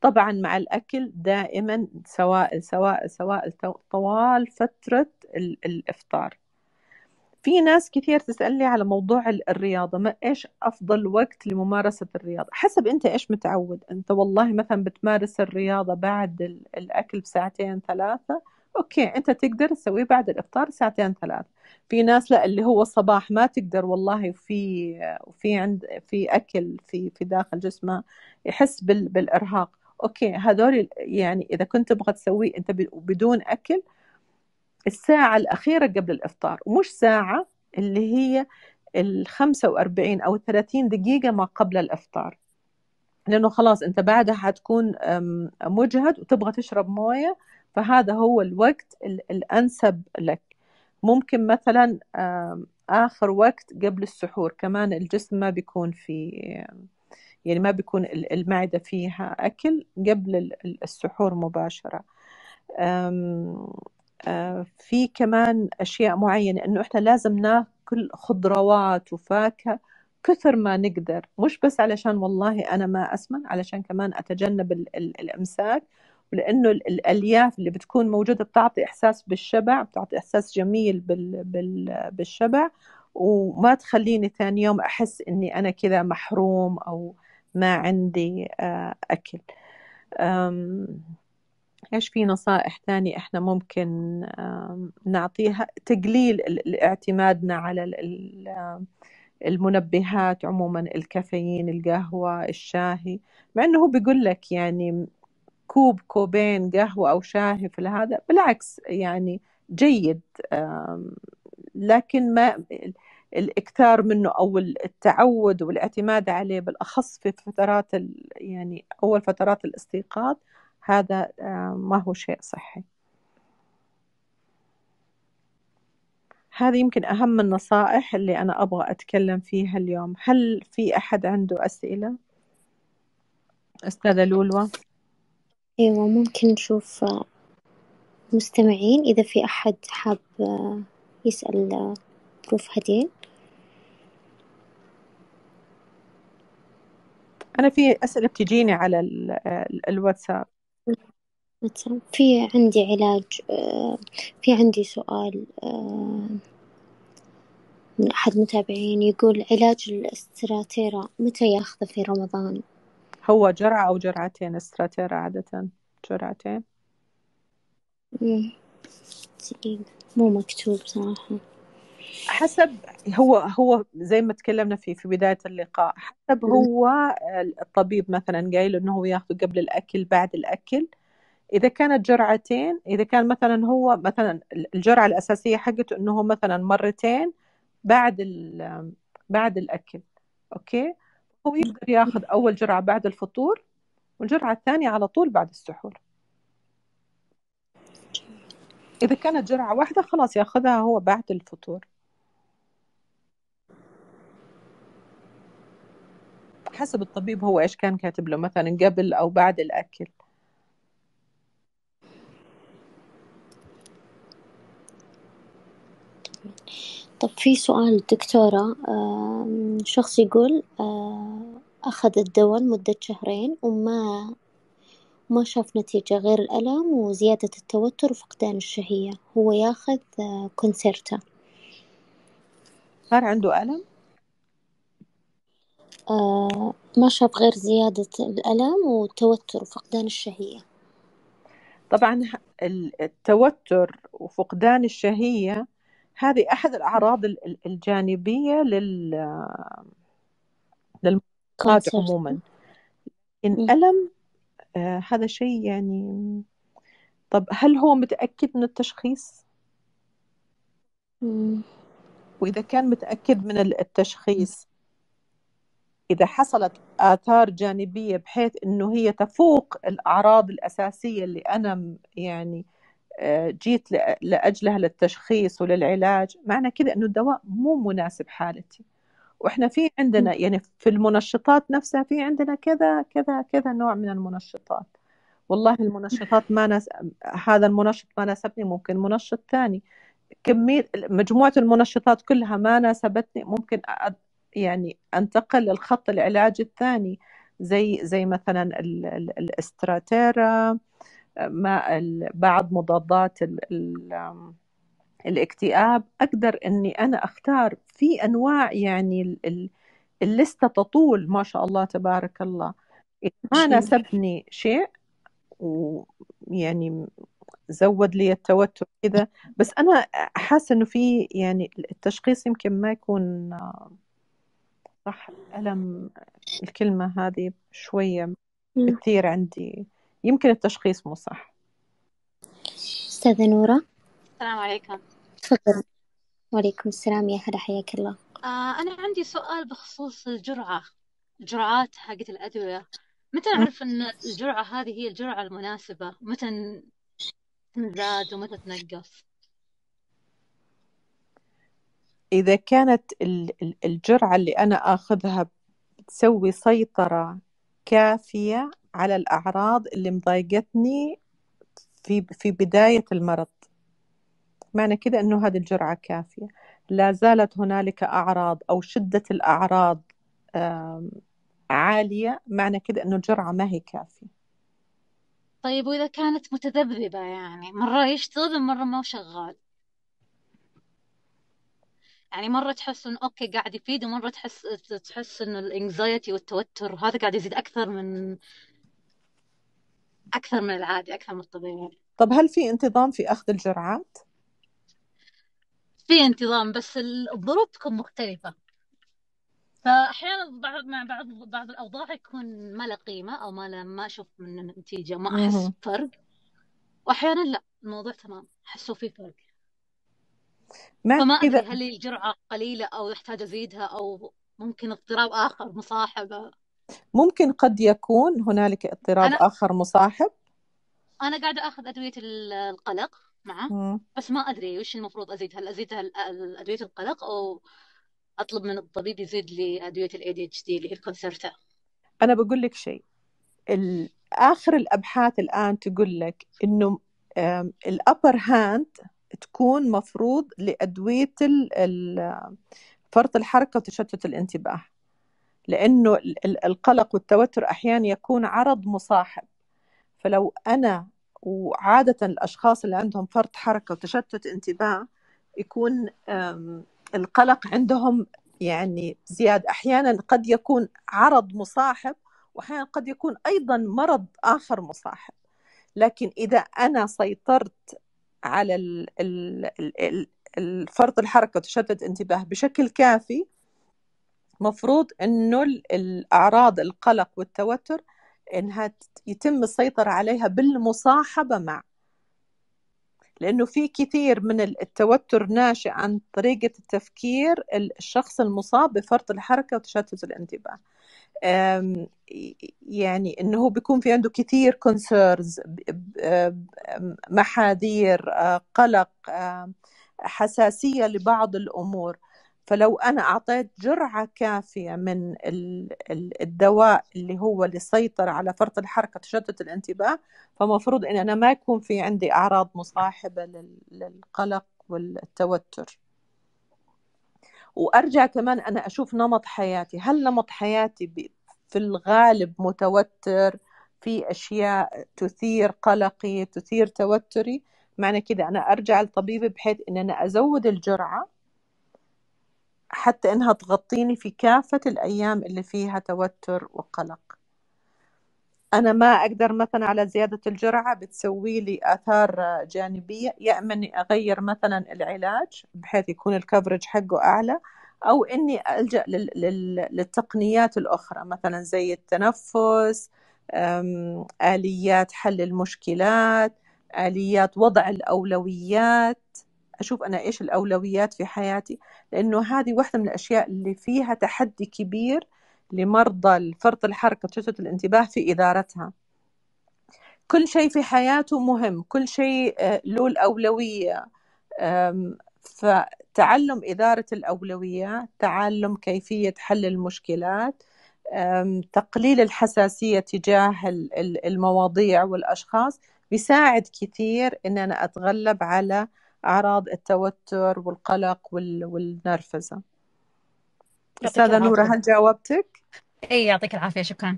طبعا مع الاكل دائما سواء سواء سواء طوال فتره الافطار في ناس كثير تسألني على موضوع الرياضة ما إيش أفضل وقت لممارسة الرياضة حسب أنت إيش متعود أنت والله مثلا بتمارس الرياضة بعد الأكل بساعتين ثلاثة اوكي انت تقدر تسويه بعد الافطار ساعتين ثلاث في ناس لا اللي هو الصباح ما تقدر والله في في عند في اكل في في داخل جسمه يحس بالارهاق اوكي هذول يعني اذا كنت تبغى تسويه انت بدون اكل الساعة الأخيرة قبل الإفطار ومش ساعة اللي هي الخمسة 45 أو 30 دقيقة ما قبل الإفطار لأنه خلاص أنت بعدها حتكون مجهد وتبغى تشرب موية فهذا هو الوقت الأنسب لك ممكن مثلا آخر وقت قبل السحور كمان الجسم ما بيكون في يعني ما بيكون المعدة فيها أكل قبل السحور مباشرة في كمان أشياء معينة إنه إحنا لازم ناكل خضروات وفاكهة كثر ما نقدر مش بس علشان والله أنا ما أسمن علشان كمان أتجنب الإمساك لانه الالياف اللي بتكون موجوده بتعطي احساس بالشبع بتعطي احساس جميل بال بال بالشبع وما تخليني ثاني يوم احس اني انا كذا محروم او ما عندي آه، اكل ايش في نصائح ثانية احنا ممكن نعطيها تقليل اعتمادنا على المنبهات عموما الكافيين القهوة الشاهي مع انه هو بيقول لك يعني كوب كوبين قهوة أو شاهي في هذا بالعكس يعني جيد لكن ما الاكثار منه او التعود والاعتماد عليه بالاخص في فترات يعني اول فترات الاستيقاظ هذا ما هو شيء صحي هذه يمكن اهم النصائح اللي انا ابغى اتكلم فيها اليوم هل في احد عنده اسئله استاذه لولو أيوه ممكن نشوف آه، مستمعين إذا في أحد حاب آه، يسأل آه، بروف هديل أنا في أسئلة بتجيني على الواتساب في عندي علاج في عندي سؤال من أحد متابعين يقول علاج الاستراتيرا متى ياخذه في رمضان؟ هو جرعة أو جرعتين استراتيرا عادة جرعتين مو مكتوب صراحة حسب هو هو زي ما تكلمنا فيه في بداية اللقاء حسب هو الطبيب مثلا قايل انه هو ياخذ قبل الاكل بعد الاكل اذا كانت جرعتين اذا كان مثلا هو مثلا الجرعة الاساسية حقته انه هو مثلا مرتين بعد بعد الاكل اوكي هو يقدر ياخذ اول جرعه بعد الفطور والجرعه الثانيه على طول بعد السحور اذا كانت جرعه واحده خلاص ياخذها هو بعد الفطور حسب الطبيب هو ايش كان كاتب له مثلا قبل او بعد الاكل طب في سؤال دكتورة شخص يقول آه، أخذ الدواء لمدة شهرين وما ما شاف نتيجة غير الألم وزيادة التوتر وفقدان الشهية هو ياخذ آه، كونسيرتا صار عنده ألم آه، ما شاف غير زيادة الألم والتوتر وفقدان الشهية طبعا التوتر وفقدان الشهية هذه احد الاعراض الجانبيه لل للمقاطع عموما ان الم آه هذا شيء يعني طب هل هو متاكد من التشخيص واذا كان متاكد من التشخيص إذا حصلت آثار جانبية بحيث إنه هي تفوق الأعراض الأساسية اللي أنا يعني آه، جيت لاجلها للتشخيص وللعلاج معنى كذا انه الدواء مو مناسب حالتي واحنا في عندنا يعني في المنشطات نفسها في عندنا كذا كذا كذا نوع من المنشطات والله المنشطات ما ناس هذا المنشط ما ناسبني ممكن منشط ثاني كمية مجموعة المنشطات كلها ما ناسبتني ممكن أ... يعني انتقل للخط العلاجي الثاني زي زي مثلا الاستراتيرا ما بعض مضادات الـ الـ الاكتئاب اقدر اني انا اختار في انواع يعني اللستة تطول ما شاء الله تبارك الله ما ناسبني شيء ويعني زود لي التوتر كذا بس انا حاسه انه في يعني التشخيص يمكن ما يكون صح الم الكلمه هذه شويه كثير عندي يمكن التشخيص مو صح أستاذة نورة السلام عليكم تفضل وعليكم السلام يا هلا حياك الله آه أنا عندي سؤال بخصوص الجرعة الجرعات حقت الأدوية متى نعرف أن الجرعة هذه هي الجرعة المناسبة متى تزداد ومتى تنقص إذا كانت الجرعة اللي أنا آخذها تسوي سيطرة كافية على الأعراض اللي مضايقتني في في بداية المرض معنى كده أنه هذه الجرعة كافية لا زالت هنالك أعراض أو شدة الأعراض عالية معنى كده أنه الجرعة ما هي كافية طيب وإذا كانت متذبذبة يعني مرة يشتغل ومرة ما شغال يعني مرة تحس إنه أوكي قاعد يفيد ومرة تحس تحس إنه الانكزايتي والتوتر هذا قاعد يزيد أكثر من اكثر من العادي اكثر من الطبيعي طب هل في انتظام في اخذ الجرعات في انتظام بس الظروف تكون مختلفه فاحيانا بعض مع بعض بعض الاوضاع يكون ما له قيمه او ما له ما اشوف منه نتيجه ما احس بفرق واحيانا لا الموضوع تمام احسه في فرق ما فما ادري هل الجرعه قليله او يحتاج ازيدها او ممكن اضطراب اخر مصاحبه ممكن قد يكون هنالك اضطراب أنا... آخر مصاحب أنا قاعدة آخذ أدوية القلق معه مم. بس ما أدري وش المفروض أزيد هل أزيد هل أدوية القلق أو أطلب من الطبيب يزيد لي أدوية الاي دي اتش دي اللي هي الكونسرتا أنا بقول لك شيء آخر الأبحاث الآن تقول لك إنه الأبر هاند تكون مفروض لأدوية فرط الحركة وتشتت الانتباه لانه القلق والتوتر احيانا يكون عرض مصاحب فلو انا وعاده الاشخاص اللي عندهم فرط حركه وتشتت انتباه يكون القلق عندهم يعني زياد احيانا قد يكون عرض مصاحب واحيانا قد يكون ايضا مرض اخر مصاحب لكن اذا انا سيطرت على الفرط الحركه وتشتت انتباه بشكل كافي مفروض انه الاعراض القلق والتوتر انها يتم السيطره عليها بالمصاحبه مع لانه في كثير من التوتر ناشئ عن طريقه التفكير الشخص المصاب بفرط الحركه وتشتت الانتباه يعني انه هو بيكون في عنده كثير كونسيرز محاذير آه، قلق حساسيه لبعض الامور فلو أنا أعطيت جرعة كافية من الدواء اللي هو اللي سيطر على فرط الحركة تشتت الانتباه فمفروض إن أنا ما يكون في عندي أعراض مصاحبة للقلق والتوتر وأرجع كمان أنا أشوف نمط حياتي هل نمط حياتي في الغالب متوتر في أشياء تثير قلقي تثير توتري معنى كده أنا أرجع لطبيبي بحيث إن أنا أزود الجرعة حتى إنها تغطيني في كافة الأيام اللي فيها توتر وقلق أنا ما أقدر مثلا على زيادة الجرعة بتسوي لي آثار جانبية يا إما إني أغير مثلا العلاج بحيث يكون الكفرج حقه أعلى أو إني ألجأ للتقنيات الأخرى مثلا زي التنفس آليات حل المشكلات آليات وضع الأولويات اشوف انا ايش الاولويات في حياتي لانه هذه واحده من الاشياء اللي فيها تحدي كبير لمرضى الفرط الحركه تشتت الانتباه في ادارتها كل شيء في حياته مهم كل شيء آه، له الاولويه فتعلم اداره الاولويات تعلم كيفيه حل المشكلات تقليل الحساسيه تجاه المواضيع والاشخاص بيساعد كثير ان انا اتغلب على أعراض التوتر والقلق والنرفزة أستاذة نورة هل جاوبتك؟ أي يعطيك العافية شكرا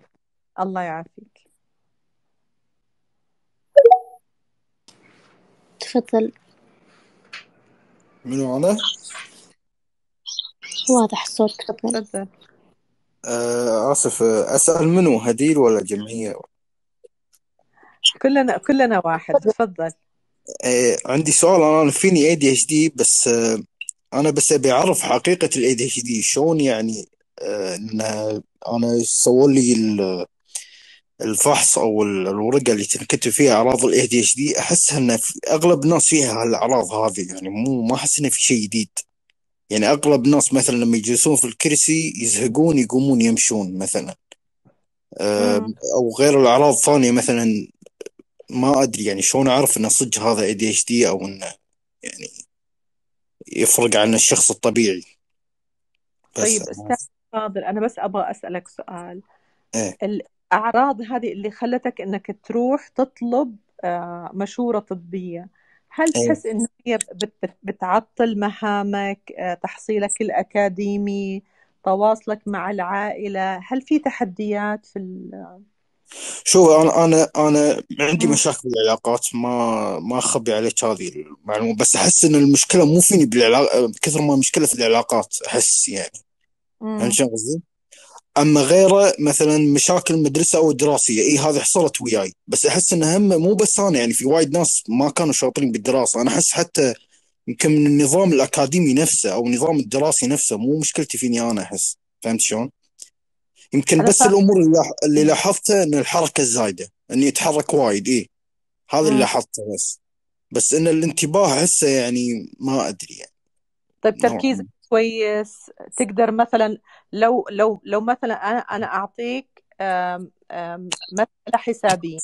الله يعافيك تفضل منو أنا؟ واضح الصوت تفضل تفضل آه آسف أسأل منو هديل ولا جمعية؟ كلنا كلنا واحد تفضل آه، عندي سؤال انا فيني اي دي اتش دي بس آه، انا بس ابي اعرف حقيقه الاي دي اتش دي شلون يعني آه، ان انا سووا لي الفحص او الورقه اللي تنكتب فيها اعراض الاي دي اتش دي احس ان اغلب الناس فيها هالاعراض هذه يعني مو ما احس انه في شيء جديد يعني اغلب الناس مثلا لما يجلسون في الكرسي يزهقون يقومون يمشون مثلا او غير الاعراض الثانيه مثلا ما ادري يعني شلون اعرف انه صدق هذا اي دي اتش دي او انه يعني يفرق عن الشخص الطبيعي بس طيب استاذ فاضل انا بس ابغى اسالك سؤال إيه؟ الاعراض هذه اللي خلتك انك تروح تطلب آه، مشوره طبيه هل إيه. تحس انه هي بتعطل مهامك آه، تحصيلك الاكاديمي تواصلك مع العائله هل في تحديات في شوف انا انا انا عندي مشاكل بالعلاقات ما ما اخبي عليك هذه المعلومه بس احس ان المشكله مو فيني بالعلاقه كثر ما المشكله في العلاقات احس يعني فهمت شو قصدي؟ اما غيره مثلا مشاكل المدرسه او الدراسيه اي هذه حصلت وياي بس احس ان هم مو بس انا يعني في وايد ناس ما كانوا شاطرين بالدراسه انا احس حتى يمكن من النظام الاكاديمي نفسه او النظام الدراسي نفسه مو مشكلتي فيني انا احس فهمت شلون؟ يمكن بس فهم. الامور اللي لاحظتها ان الحركه الزايده اني اتحرك وايد اي هذا اللي لاحظته بس بس ان الانتباه هسه يعني ما ادري يعني طيب تركيزك كويس تقدر مثلا لو لو لو مثلا انا انا اعطيك مساله حسابيه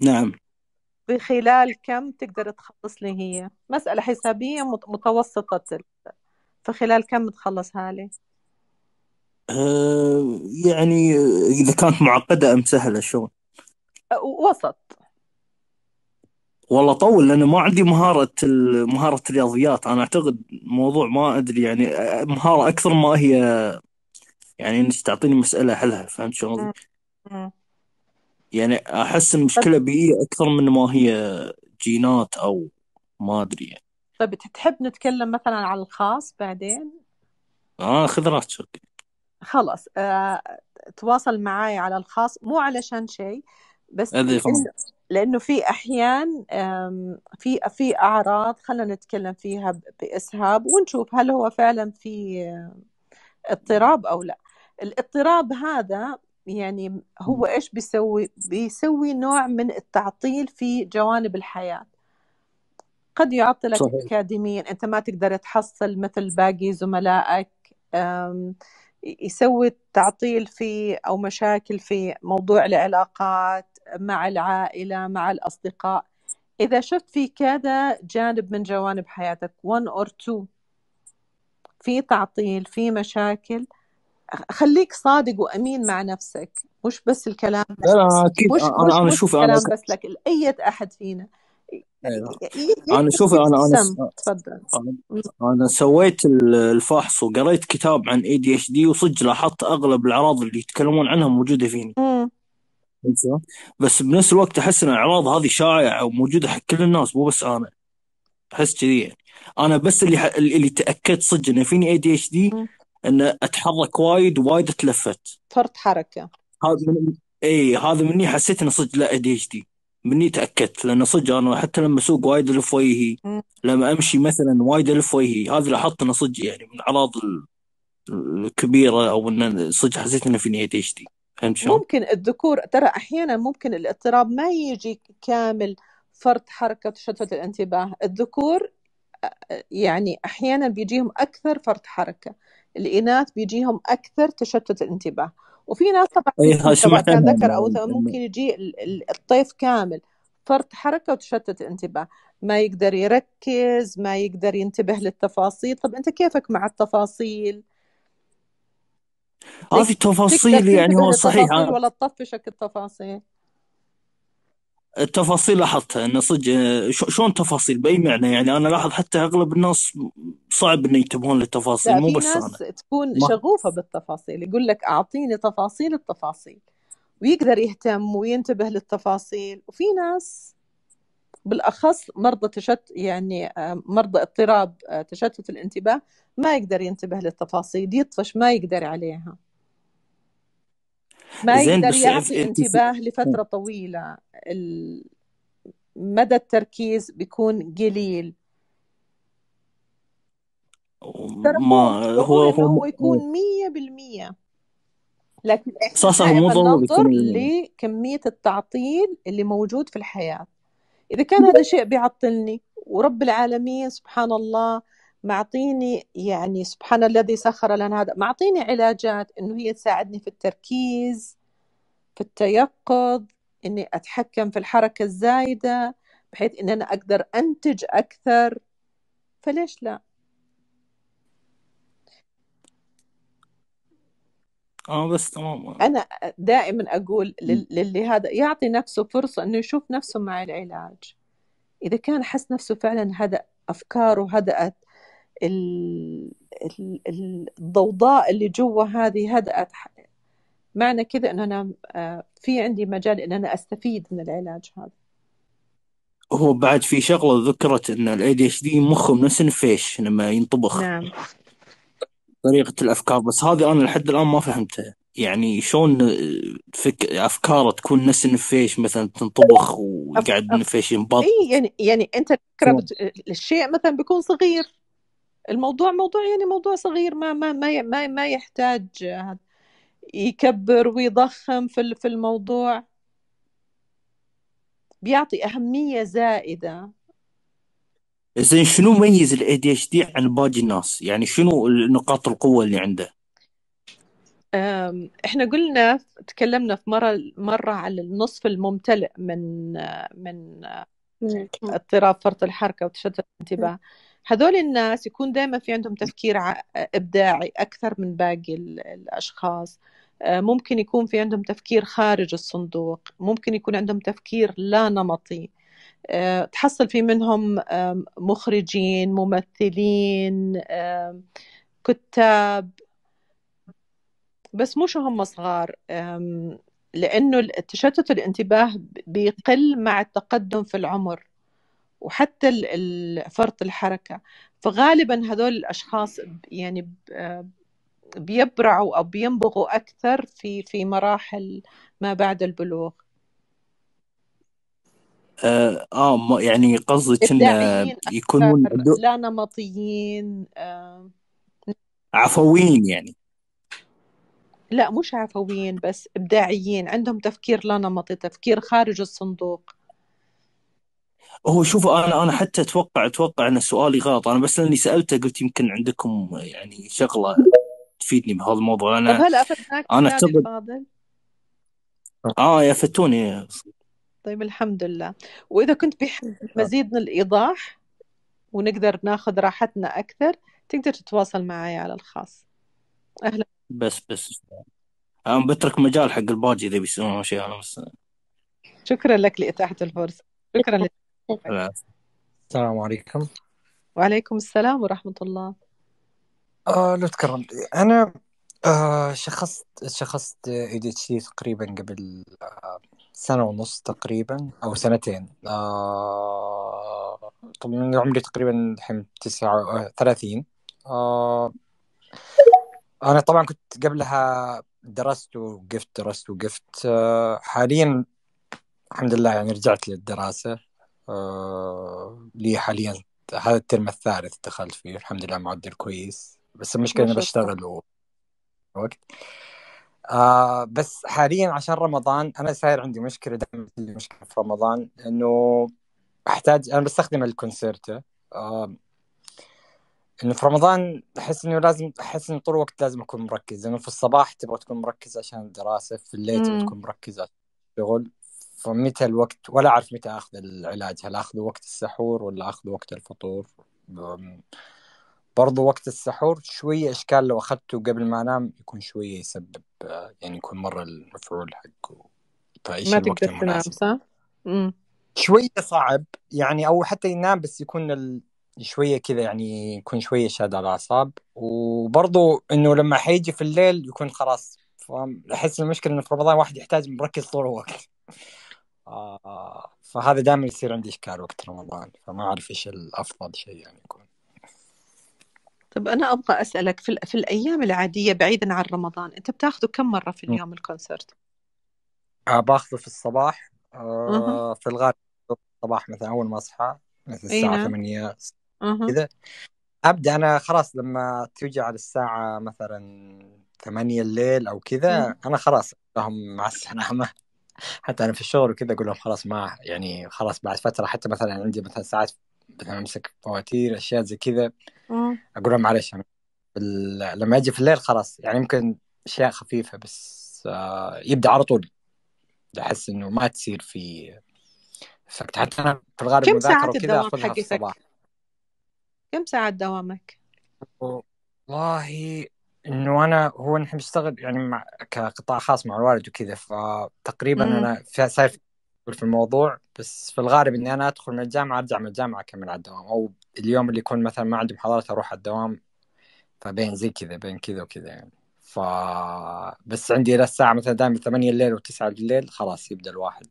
نعم بخلال كم تقدر تخلص لي هي مساله حسابيه متوسطه في خلال كم تخلصها لي آه، يعني إذا كانت معقدة أم سهلة شلون؟ أه، وسط والله طول لأن ما عندي مهارة مهارة الرياضيات أنا أعتقد موضوع ما أدري يعني أه، مهارة أكثر ما هي يعني إنك تعطيني مسألة أحلها فهمت شلون؟ يعني أحس المشكلة بيئية أكثر من ما هي جينات أو ما أدري يعني طيب تحب نتكلم مثلا على الخاص بعدين؟ آه خذ راحتك خلص آه، تواصل معي على الخاص مو علشان شيء بس لانه في احيان في في اعراض خلينا نتكلم فيها باسهاب ونشوف هل هو فعلا في اضطراب او لا الاضطراب هذا يعني هو ايش بيسوي بيسوي نوع من التعطيل في جوانب الحياه قد يعطلك اكاديميا انت ما تقدر تحصل مثل باقي زملائك يسوي تعطيل في او مشاكل في موضوع العلاقات مع العائله مع الاصدقاء اذا شفت في كذا جانب من جوانب حياتك 1 اور 2 في تعطيل في مشاكل خليك صادق وامين مع نفسك مش بس الكلام لا لا اكيد مش انا مش انا اشوف انا بس لك اي احد فينا أيوه. يعني انا شوف انا انا تفضل انا سويت الفحص وقريت كتاب عن اي دي اتش دي وصدق لاحظت اغلب الاعراض اللي يتكلمون عنها موجوده فيني بس بنفس الوقت احس ان الاعراض هذه شائعه وموجوده حق كل الناس مو بس انا احس كذي يعني انا بس اللي ح... اللي تاكدت صدق ان فيني اي دي اتش دي ان اتحرك وايد وايد اتلفت صرت حركه هذا من... اي هذا مني حسيت انه صدق لا اي دي اتش دي مني تاكدت لان صدق انا حتى لما اسوق وايد الف وجهي لما امشي مثلا وايد الف وجهي هذا لاحظت انه صدق يعني من الاعراض الكبيره او انه صدق حسيت انه دي فهمت شلون؟ ممكن الذكور ترى احيانا ممكن الاضطراب ما يجي كامل فرط حركه وتشتت الانتباه الذكور يعني احيانا بيجيهم اكثر فرط حركه الاناث بيجيهم اكثر تشتت الانتباه وفي ناس طبعا إيه، كان ذكر او انثى ممكن يجي الطيف كامل فرط حركه وتشتت انتباه ما يقدر يركز ما يقدر ينتبه للتفاصيل طب انت كيفك مع التفاصيل هذه التفاصيل يعني هو صحيح ولا تطفشك التفاصيل التفاصيل لاحظتها انه صدق شلون تفاصيل باي معنى يعني انا لاحظ حتى اغلب الناس صعب انه ينتبهون للتفاصيل مو بس ناس أنا. تكون ما. شغوفه بالتفاصيل يقول لك اعطيني تفاصيل التفاصيل ويقدر يهتم وينتبه للتفاصيل وفي ناس بالاخص مرضى تشت يعني آه، مرضى اضطراب آه، تشتت الانتباه ما يقدر ينتبه للتفاصيل يطفش ما يقدر عليها ما يقدر يعطي انتباه لفتره طويله مدى التركيز بيكون قليل ما هو هو, هو يكون مية بالمية لكن صح صح مو ضروري ننظر لكمية التعطيل اللي موجود في الحياة إذا كان هذا شيء بيعطلني ورب العالمين سبحان الله معطيني يعني سبحان الذي سخر لنا هذا معطيني علاجات انه هي تساعدني في التركيز في التيقظ اني اتحكم في الحركه الزايده بحيث ان انا اقدر انتج اكثر فليش لا اه بس تمام انا دائما اقول للي هذا يعطي نفسه فرصه انه يشوف نفسه مع العلاج اذا كان حس نفسه فعلا هذا افكاره هدات الضوضاء اللي جوا هذه هدات معنى كذا ان انا آه، في عندي مجال ان انا استفيد من العلاج هذا هو بعد في شغله ذكرت ان الاي دي اتش دي مخه نفس الفيش لما ينطبخ نعم طريقه الافكار بس هذه انا لحد الان ما فهمتها يعني شلون آه، فك... افكاره تكون نفس النفيش مثلا تنطبخ ويقعد النفيش ينبض اي يعني يعني انت الفكره بت... نعم. الشيء مثلا بيكون صغير الموضوع موضوع يعني موضوع صغير ما ما ما ما, ما يحتاج هذا يكبر ويضخم في في الموضوع بيعطي أهمية زائدة زين شنو ميز الاي دي اتش دي عن باقي الناس؟ يعني شنو نقاط القوة اللي عنده؟ احنا قلنا تكلمنا في مرة مرة على النصف الممتلئ من من اضطراب فرط الحركة وتشتت الانتباه هذول الناس يكون دائما في عندهم تفكير إبداعي أكثر من باقي الأشخاص آه، ممكن يكون في عندهم تفكير خارج الصندوق ممكن يكون عندهم تفكير لا نمطي آه، تحصل في منهم مخرجين ممثلين كتاب بس مش هم صغار لأنه تشتت الانتباه بيقل مع التقدم في العمر وحتى فرط الحركة فغالبا هذول الأشخاص يعني بيبرعوا أو بينبغوا أكثر في في مراحل ما بعد البلوغ آه, آه يعني قصدك إن يكونون لا نمطيين آه عفويين يعني لا مش عفويين بس إبداعيين عندهم تفكير لا نمطي تفكير خارج الصندوق هو شوف انا انا حتى اتوقع اتوقع ان سؤالي غلط انا بس لاني سالته قلت يمكن عندكم يعني شغله تفيدني بهذا الموضوع انا طيب، هل انا اعتقد اه يا فتوني طيب الحمد لله واذا كنت بحب مزيد من الايضاح ونقدر ناخذ راحتنا اكثر تقدر تتواصل معي على الخاص اهلا بس بس انا بترك مجال حق الباجي اذا بيسوون شيء انا بس شكرا لك لاتاحه الفرصه شكرا لك السلام عليكم وعليكم السلام ورحمة الله آه لو تكرمت أنا آه شخصت شخصت ADHD تقريبا قبل آه سنة ونص تقريبا أو سنتين آه طبعا عمري تقريبا الحين تسعة آه، ثلاثين آه أنا طبعا كنت قبلها درست وقفت درست وقفت آه حاليا الحمد لله يعني رجعت للدراسة آه، لي حاليا هذا الترم الثالث دخلت فيه الحمد لله معدل كويس بس المشكله اني بشتغل وقت آه بس حاليا عشان رمضان انا صاير عندي مشكله دائما عندي مشكله في رمضان انه احتاج انا بستخدم الكونسيرتا آه انه في رمضان احس انه لازم احس انه طول الوقت لازم اكون مركز لانه في الصباح تبغى تكون مركز عشان الدراسه في الليل تبغى تكون مركز عشان الشغل فمتى الوقت ولا اعرف متى اخذ العلاج هل اخذه وقت السحور ولا اخذه وقت الفطور برضو وقت السحور شوية إشكال لو أخذته قبل ما أنام يكون شوية يسبب آه، يعني يكون مرة المفعول حقه فإيش ما الوقت تقدر تنام صح؟ شوية صعب يعني أو حتى ينام بس يكون ال... شوية كذا يعني يكون شوية شاد على الأعصاب وبرضو إنه لما حيجي في الليل يكون خلاص أحس المشكلة إنه في رمضان واحد يحتاج مركز طول الوقت آه، فهذا دائما يصير عندي اشكال وقت رمضان فما اعرف ايش الافضل شيء يعني يكون طب انا ابغى اسالك في, في الايام العاديه بعيدا عن رمضان انت بتاخذه كم مره في اليوم الكونسرت؟ آه باخذه في الصباح آه في الغالب الصباح مثلا اول ما اصحى مثلا أيوة. الساعه 8 كذا ابدا انا خلاص لما توجي على الساعه مثلا 8 الليل او كذا انا خلاص لهم مع السلامه حتى انا في الشغل وكذا اقول لهم خلاص ما يعني خلاص بعد فتره حتى مثلا عندي مثلا ساعات مثلا امسك فواتير اشياء زي كذا اقول لهم معلش انا لما اجي في الليل خلاص يعني يمكن اشياء خفيفه بس آه يبدا على طول احس انه ما تصير في فكت حتى انا في الغالب كم ساعات الدوام الصباح كم ساعة دوامك؟ والله انه انا هو نحن بنشتغل يعني مع كقطاع خاص مع الوالد وكذا فتقريبا مم. انا صاير في الموضوع بس في الغالب اني انا ادخل من الجامعه ارجع من الجامعه اكمل على الدوام او اليوم اللي يكون مثلا ما عندي محاضرات اروح على الدوام فبين زي كذا بين كذا وكذا يعني ف بس عندي الى الساعه مثلا دائما 8 الليل و9 الليل خلاص يبدا الواحد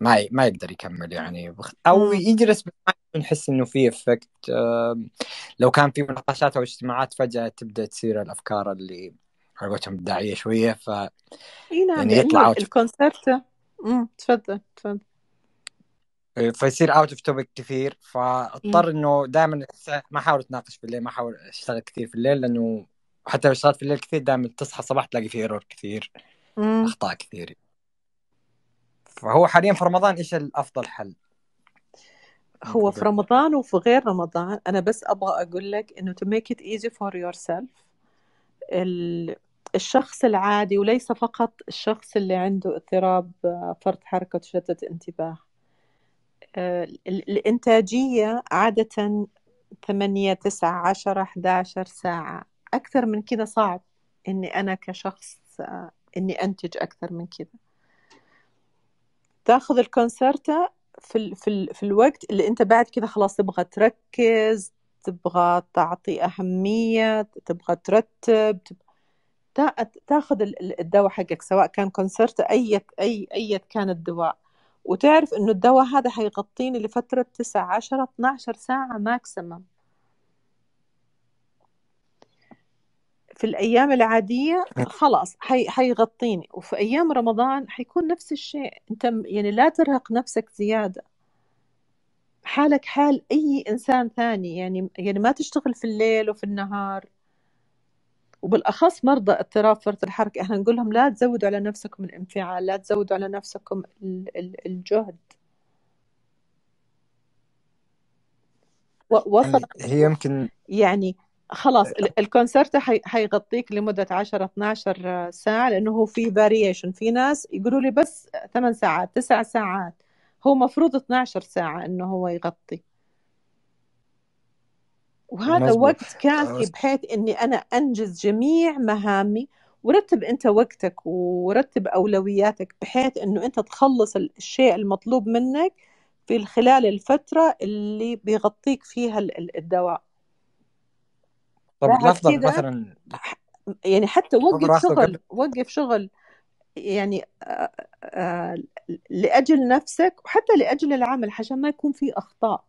ما ما يقدر يكمل يعني او يجلس نحس انه في افكت لو كان في مناقشات او اجتماعات فجاه تبدا تصير الافكار اللي حقتهم ابداعيه شويه ف اي نعم يعني يطلع الكونسيبت تفضل تفضل فيصير اوت اوف توبك كثير فاضطر انه دائما ما احاول اتناقش في الليل ما احاول اشتغل كثير في الليل لانه حتى لو اشتغلت في الليل كثير دائما تصحى صباح تلاقي في ايرور كثير اخطاء كثير فهو حاليا في رمضان ايش الافضل حل؟ هو في رمضان وفي غير رمضان انا بس ابغى اقول لك انه تو ميك ات ايزي فور يور سيلف الشخص العادي وليس فقط الشخص اللي عنده اضطراب آه، فرط حركه تشتت انتباه آه، الانتاجيه عاده 8 9 10 11 ساعه اكثر من كذا صعب اني انا كشخص آه، اني انتج اكثر من كذا تاخذ الكونسرتا في ال في, ال في الوقت اللي انت بعد كده خلاص تبغى تركز تبغى تعطي أهمية تبغى ترتب تبغى تاخذ الدواء حقك سواء كان كونسرت أي أي أي كان الدواء وتعرف إنه الدواء هذا حيغطيني لفترة 9 10 12 ساعة ماكسيمم في الايام العاديه أه. خلاص حي حيغطيني وفي ايام رمضان حيكون نفس الشيء انت يعني لا ترهق نفسك زياده حالك حال اي انسان ثاني يعني يعني ما تشتغل في الليل وفي النهار وبالاخص مرضى اضطراب فرط الحركه احنا نقول لهم لا تزودوا على نفسكم الانفعال لا تزودوا على نفسكم الجهد يعني وصل هي يمكن يعني خلاص أه. الكونسرت حيغطيك لمدة 10 12 ساعة لأنه هو في فاريشن في ناس يقولوا لي بس 8 ساعات 9 ساعات هو مفروض 12 ساعة أنه هو يغطي وهذا مزبوط. وقت كافي بحيث أني أنا أنجز جميع مهامي ورتب أنت وقتك ورتب أولوياتك بحيث أنه أنت تخلص الشيء المطلوب منك في خلال الفترة اللي بيغطيك فيها الدواء طب لفظة مثلا يعني حتى وقف شغل وقف شغل يعني لاجل نفسك وحتى لاجل العمل عشان ما يكون في اخطاء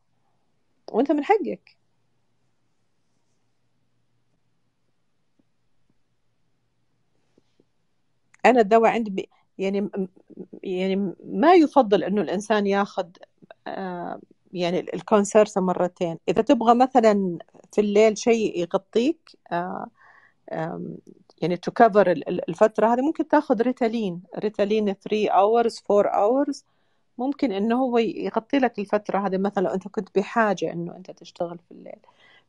وانت من حقك انا الدواء عندي بي يعني يعني ما يفضل انه الانسان ياخذ يعني الكونسيرس مرتين إذا تبغى مثلا في الليل شيء يغطيك آه، يعني تو كفر الفترة هذه ممكن تاخذ ريتالين ريتالين 3 اورز 4 اورز ممكن انه هو يغطي لك الفترة هذه مثلا انت كنت بحاجة انه انت تشتغل في الليل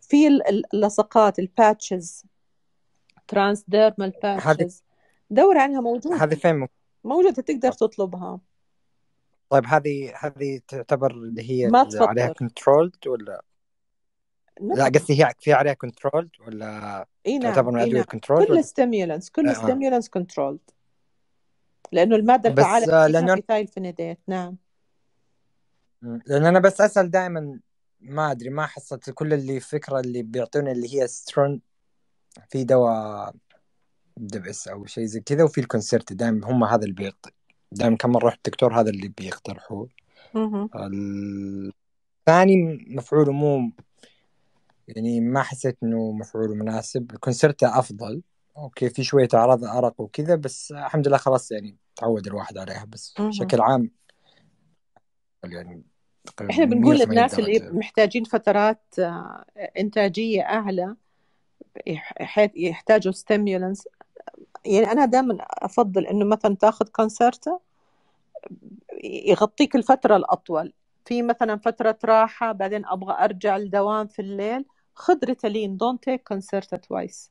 في اللصقات الباتشز ترانس ديرمال باتشز دور عنها موجودة هذه فين موجودة تقدر تطلبها طيب هذه هذه تعتبر اللي هي ما تفضل. عليها كنترولد ولا لا قصدي هي في عليها كنترولد ولا اي نعم. تعتبر من ادويه كنترولد نعم. كل ستيمولانس كل ستيمولانس آه، كنترولد آه. لانه الماده الفعاله بس آه، لأنه... فينيديت نعم لان انا بس اسال دائما ما ادري ما حصلت كل اللي فكره اللي بيعطوني اللي هي سترون في دواء دبس او شيء زي كذا وفي الكونسرت دائما هم هذا اللي بيعطي دائما كم مرة رحت الدكتور هذا اللي بيقترحوه الثاني مفعوله مو يعني ما حسيت انه مفعوله مناسب كونسرته افضل اوكي في شوية اعراض ارق وكذا بس الحمد لله خلاص يعني تعود الواحد عليها بس بشكل عام يعني احنا بنقول للناس اللي محتاجين فترات آه، انتاجيه اعلى يحتاجوا ستيمولنس يعني انا دائما افضل انه مثلا تاخذ كونسرت يغطيك الفتره الاطول في مثلا فتره راحه بعدين ابغى ارجع الدوام في الليل خذ ريتالين دونت تيك كونسرت توايس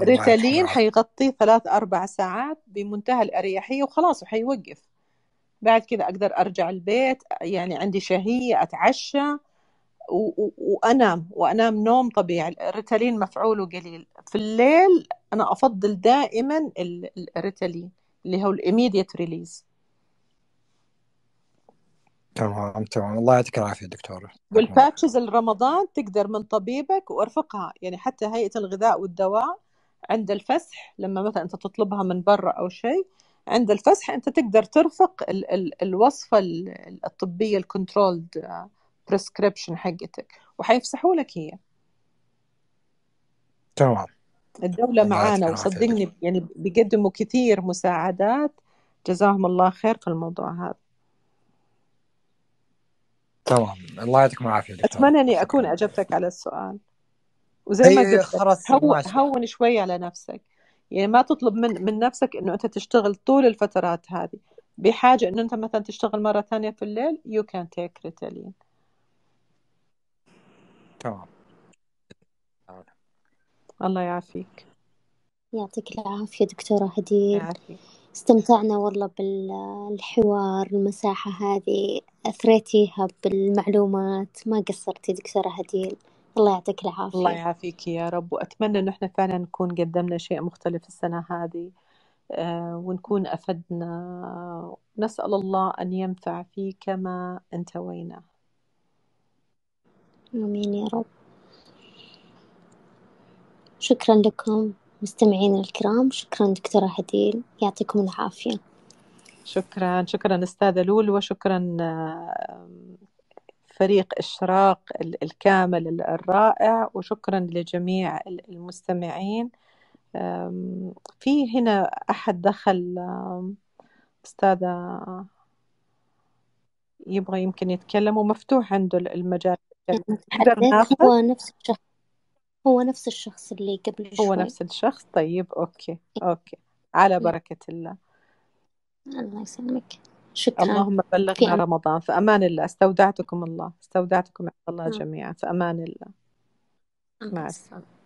ريتالين حيغطيه ثلاث اربع ساعات بمنتهى الاريحيه وخلاص وحيوقف بعد كذا اقدر ارجع البيت يعني عندي شهيه اتعشى وانام وانام نوم طبيعي الريتالين مفعوله قليل في الليل انا افضل دائما الريتالين اللي هو الاميديت ريليز تمام تمام الله يعطيك العافيه دكتوره والباتشز الرمضان تقدر من طبيبك وارفقها يعني حتى هيئه الغذاء والدواء عند الفسح لما مثلا انت تطلبها من برا او شيء عند الفسح انت تقدر ترفق ال ال الوصفه الطبيه الكنترولد البريسكريبشن حقتك وحيفسحوا لك هي تمام الدولة معانا وصدقني يعني بيقدموا كثير مساعدات جزاهم الله خير في الموضوع هذا تمام الله يعطيكم العافية أتمنى أني أكون أجبتك على السؤال وزي ما إيه، قلت هون, هون شوي على نفسك يعني ما تطلب من من نفسك انه انت تشتغل طول الفترات هذه بحاجه انه انت مثلا تشتغل مره ثانيه في الليل يو كان تيك ريتالين تمام الله يعافيك يعطيك العافية دكتورة هديل استمتعنا والله بالحوار المساحة هذه أثريتيها بالمعلومات ما قصرتي دكتورة هديل الله يعطيك العافية الله يعافيك يا رب وأتمنى أن احنا فعلا نكون قدمنا شيء مختلف السنة هذه آه، ونكون أفدنا نسأل الله أن ينفع فيك كما انتوينا آمين يا رب شكرا لكم مستمعينا الكرام شكرا دكتورة هديل يعطيكم العافية شكرا شكرا أستاذة لول وشكرا فريق إشراق الكامل الرائع وشكرا لجميع المستمعين في هنا أحد دخل أستاذة آه، يبغى يمكن يتكلم ومفتوح عنده المجال هو نفس الشخص هو نفس الشخص اللي قبل شوي هو نفس الشخص طيب أوكي إيه. أوكي على إيه. بركة الله الله يسلمك شكرا اللهم بلغنا رمضان في أمان الله استودعتكم الله استودعتكم الله آه. جميعا في أمان الله مع السلامة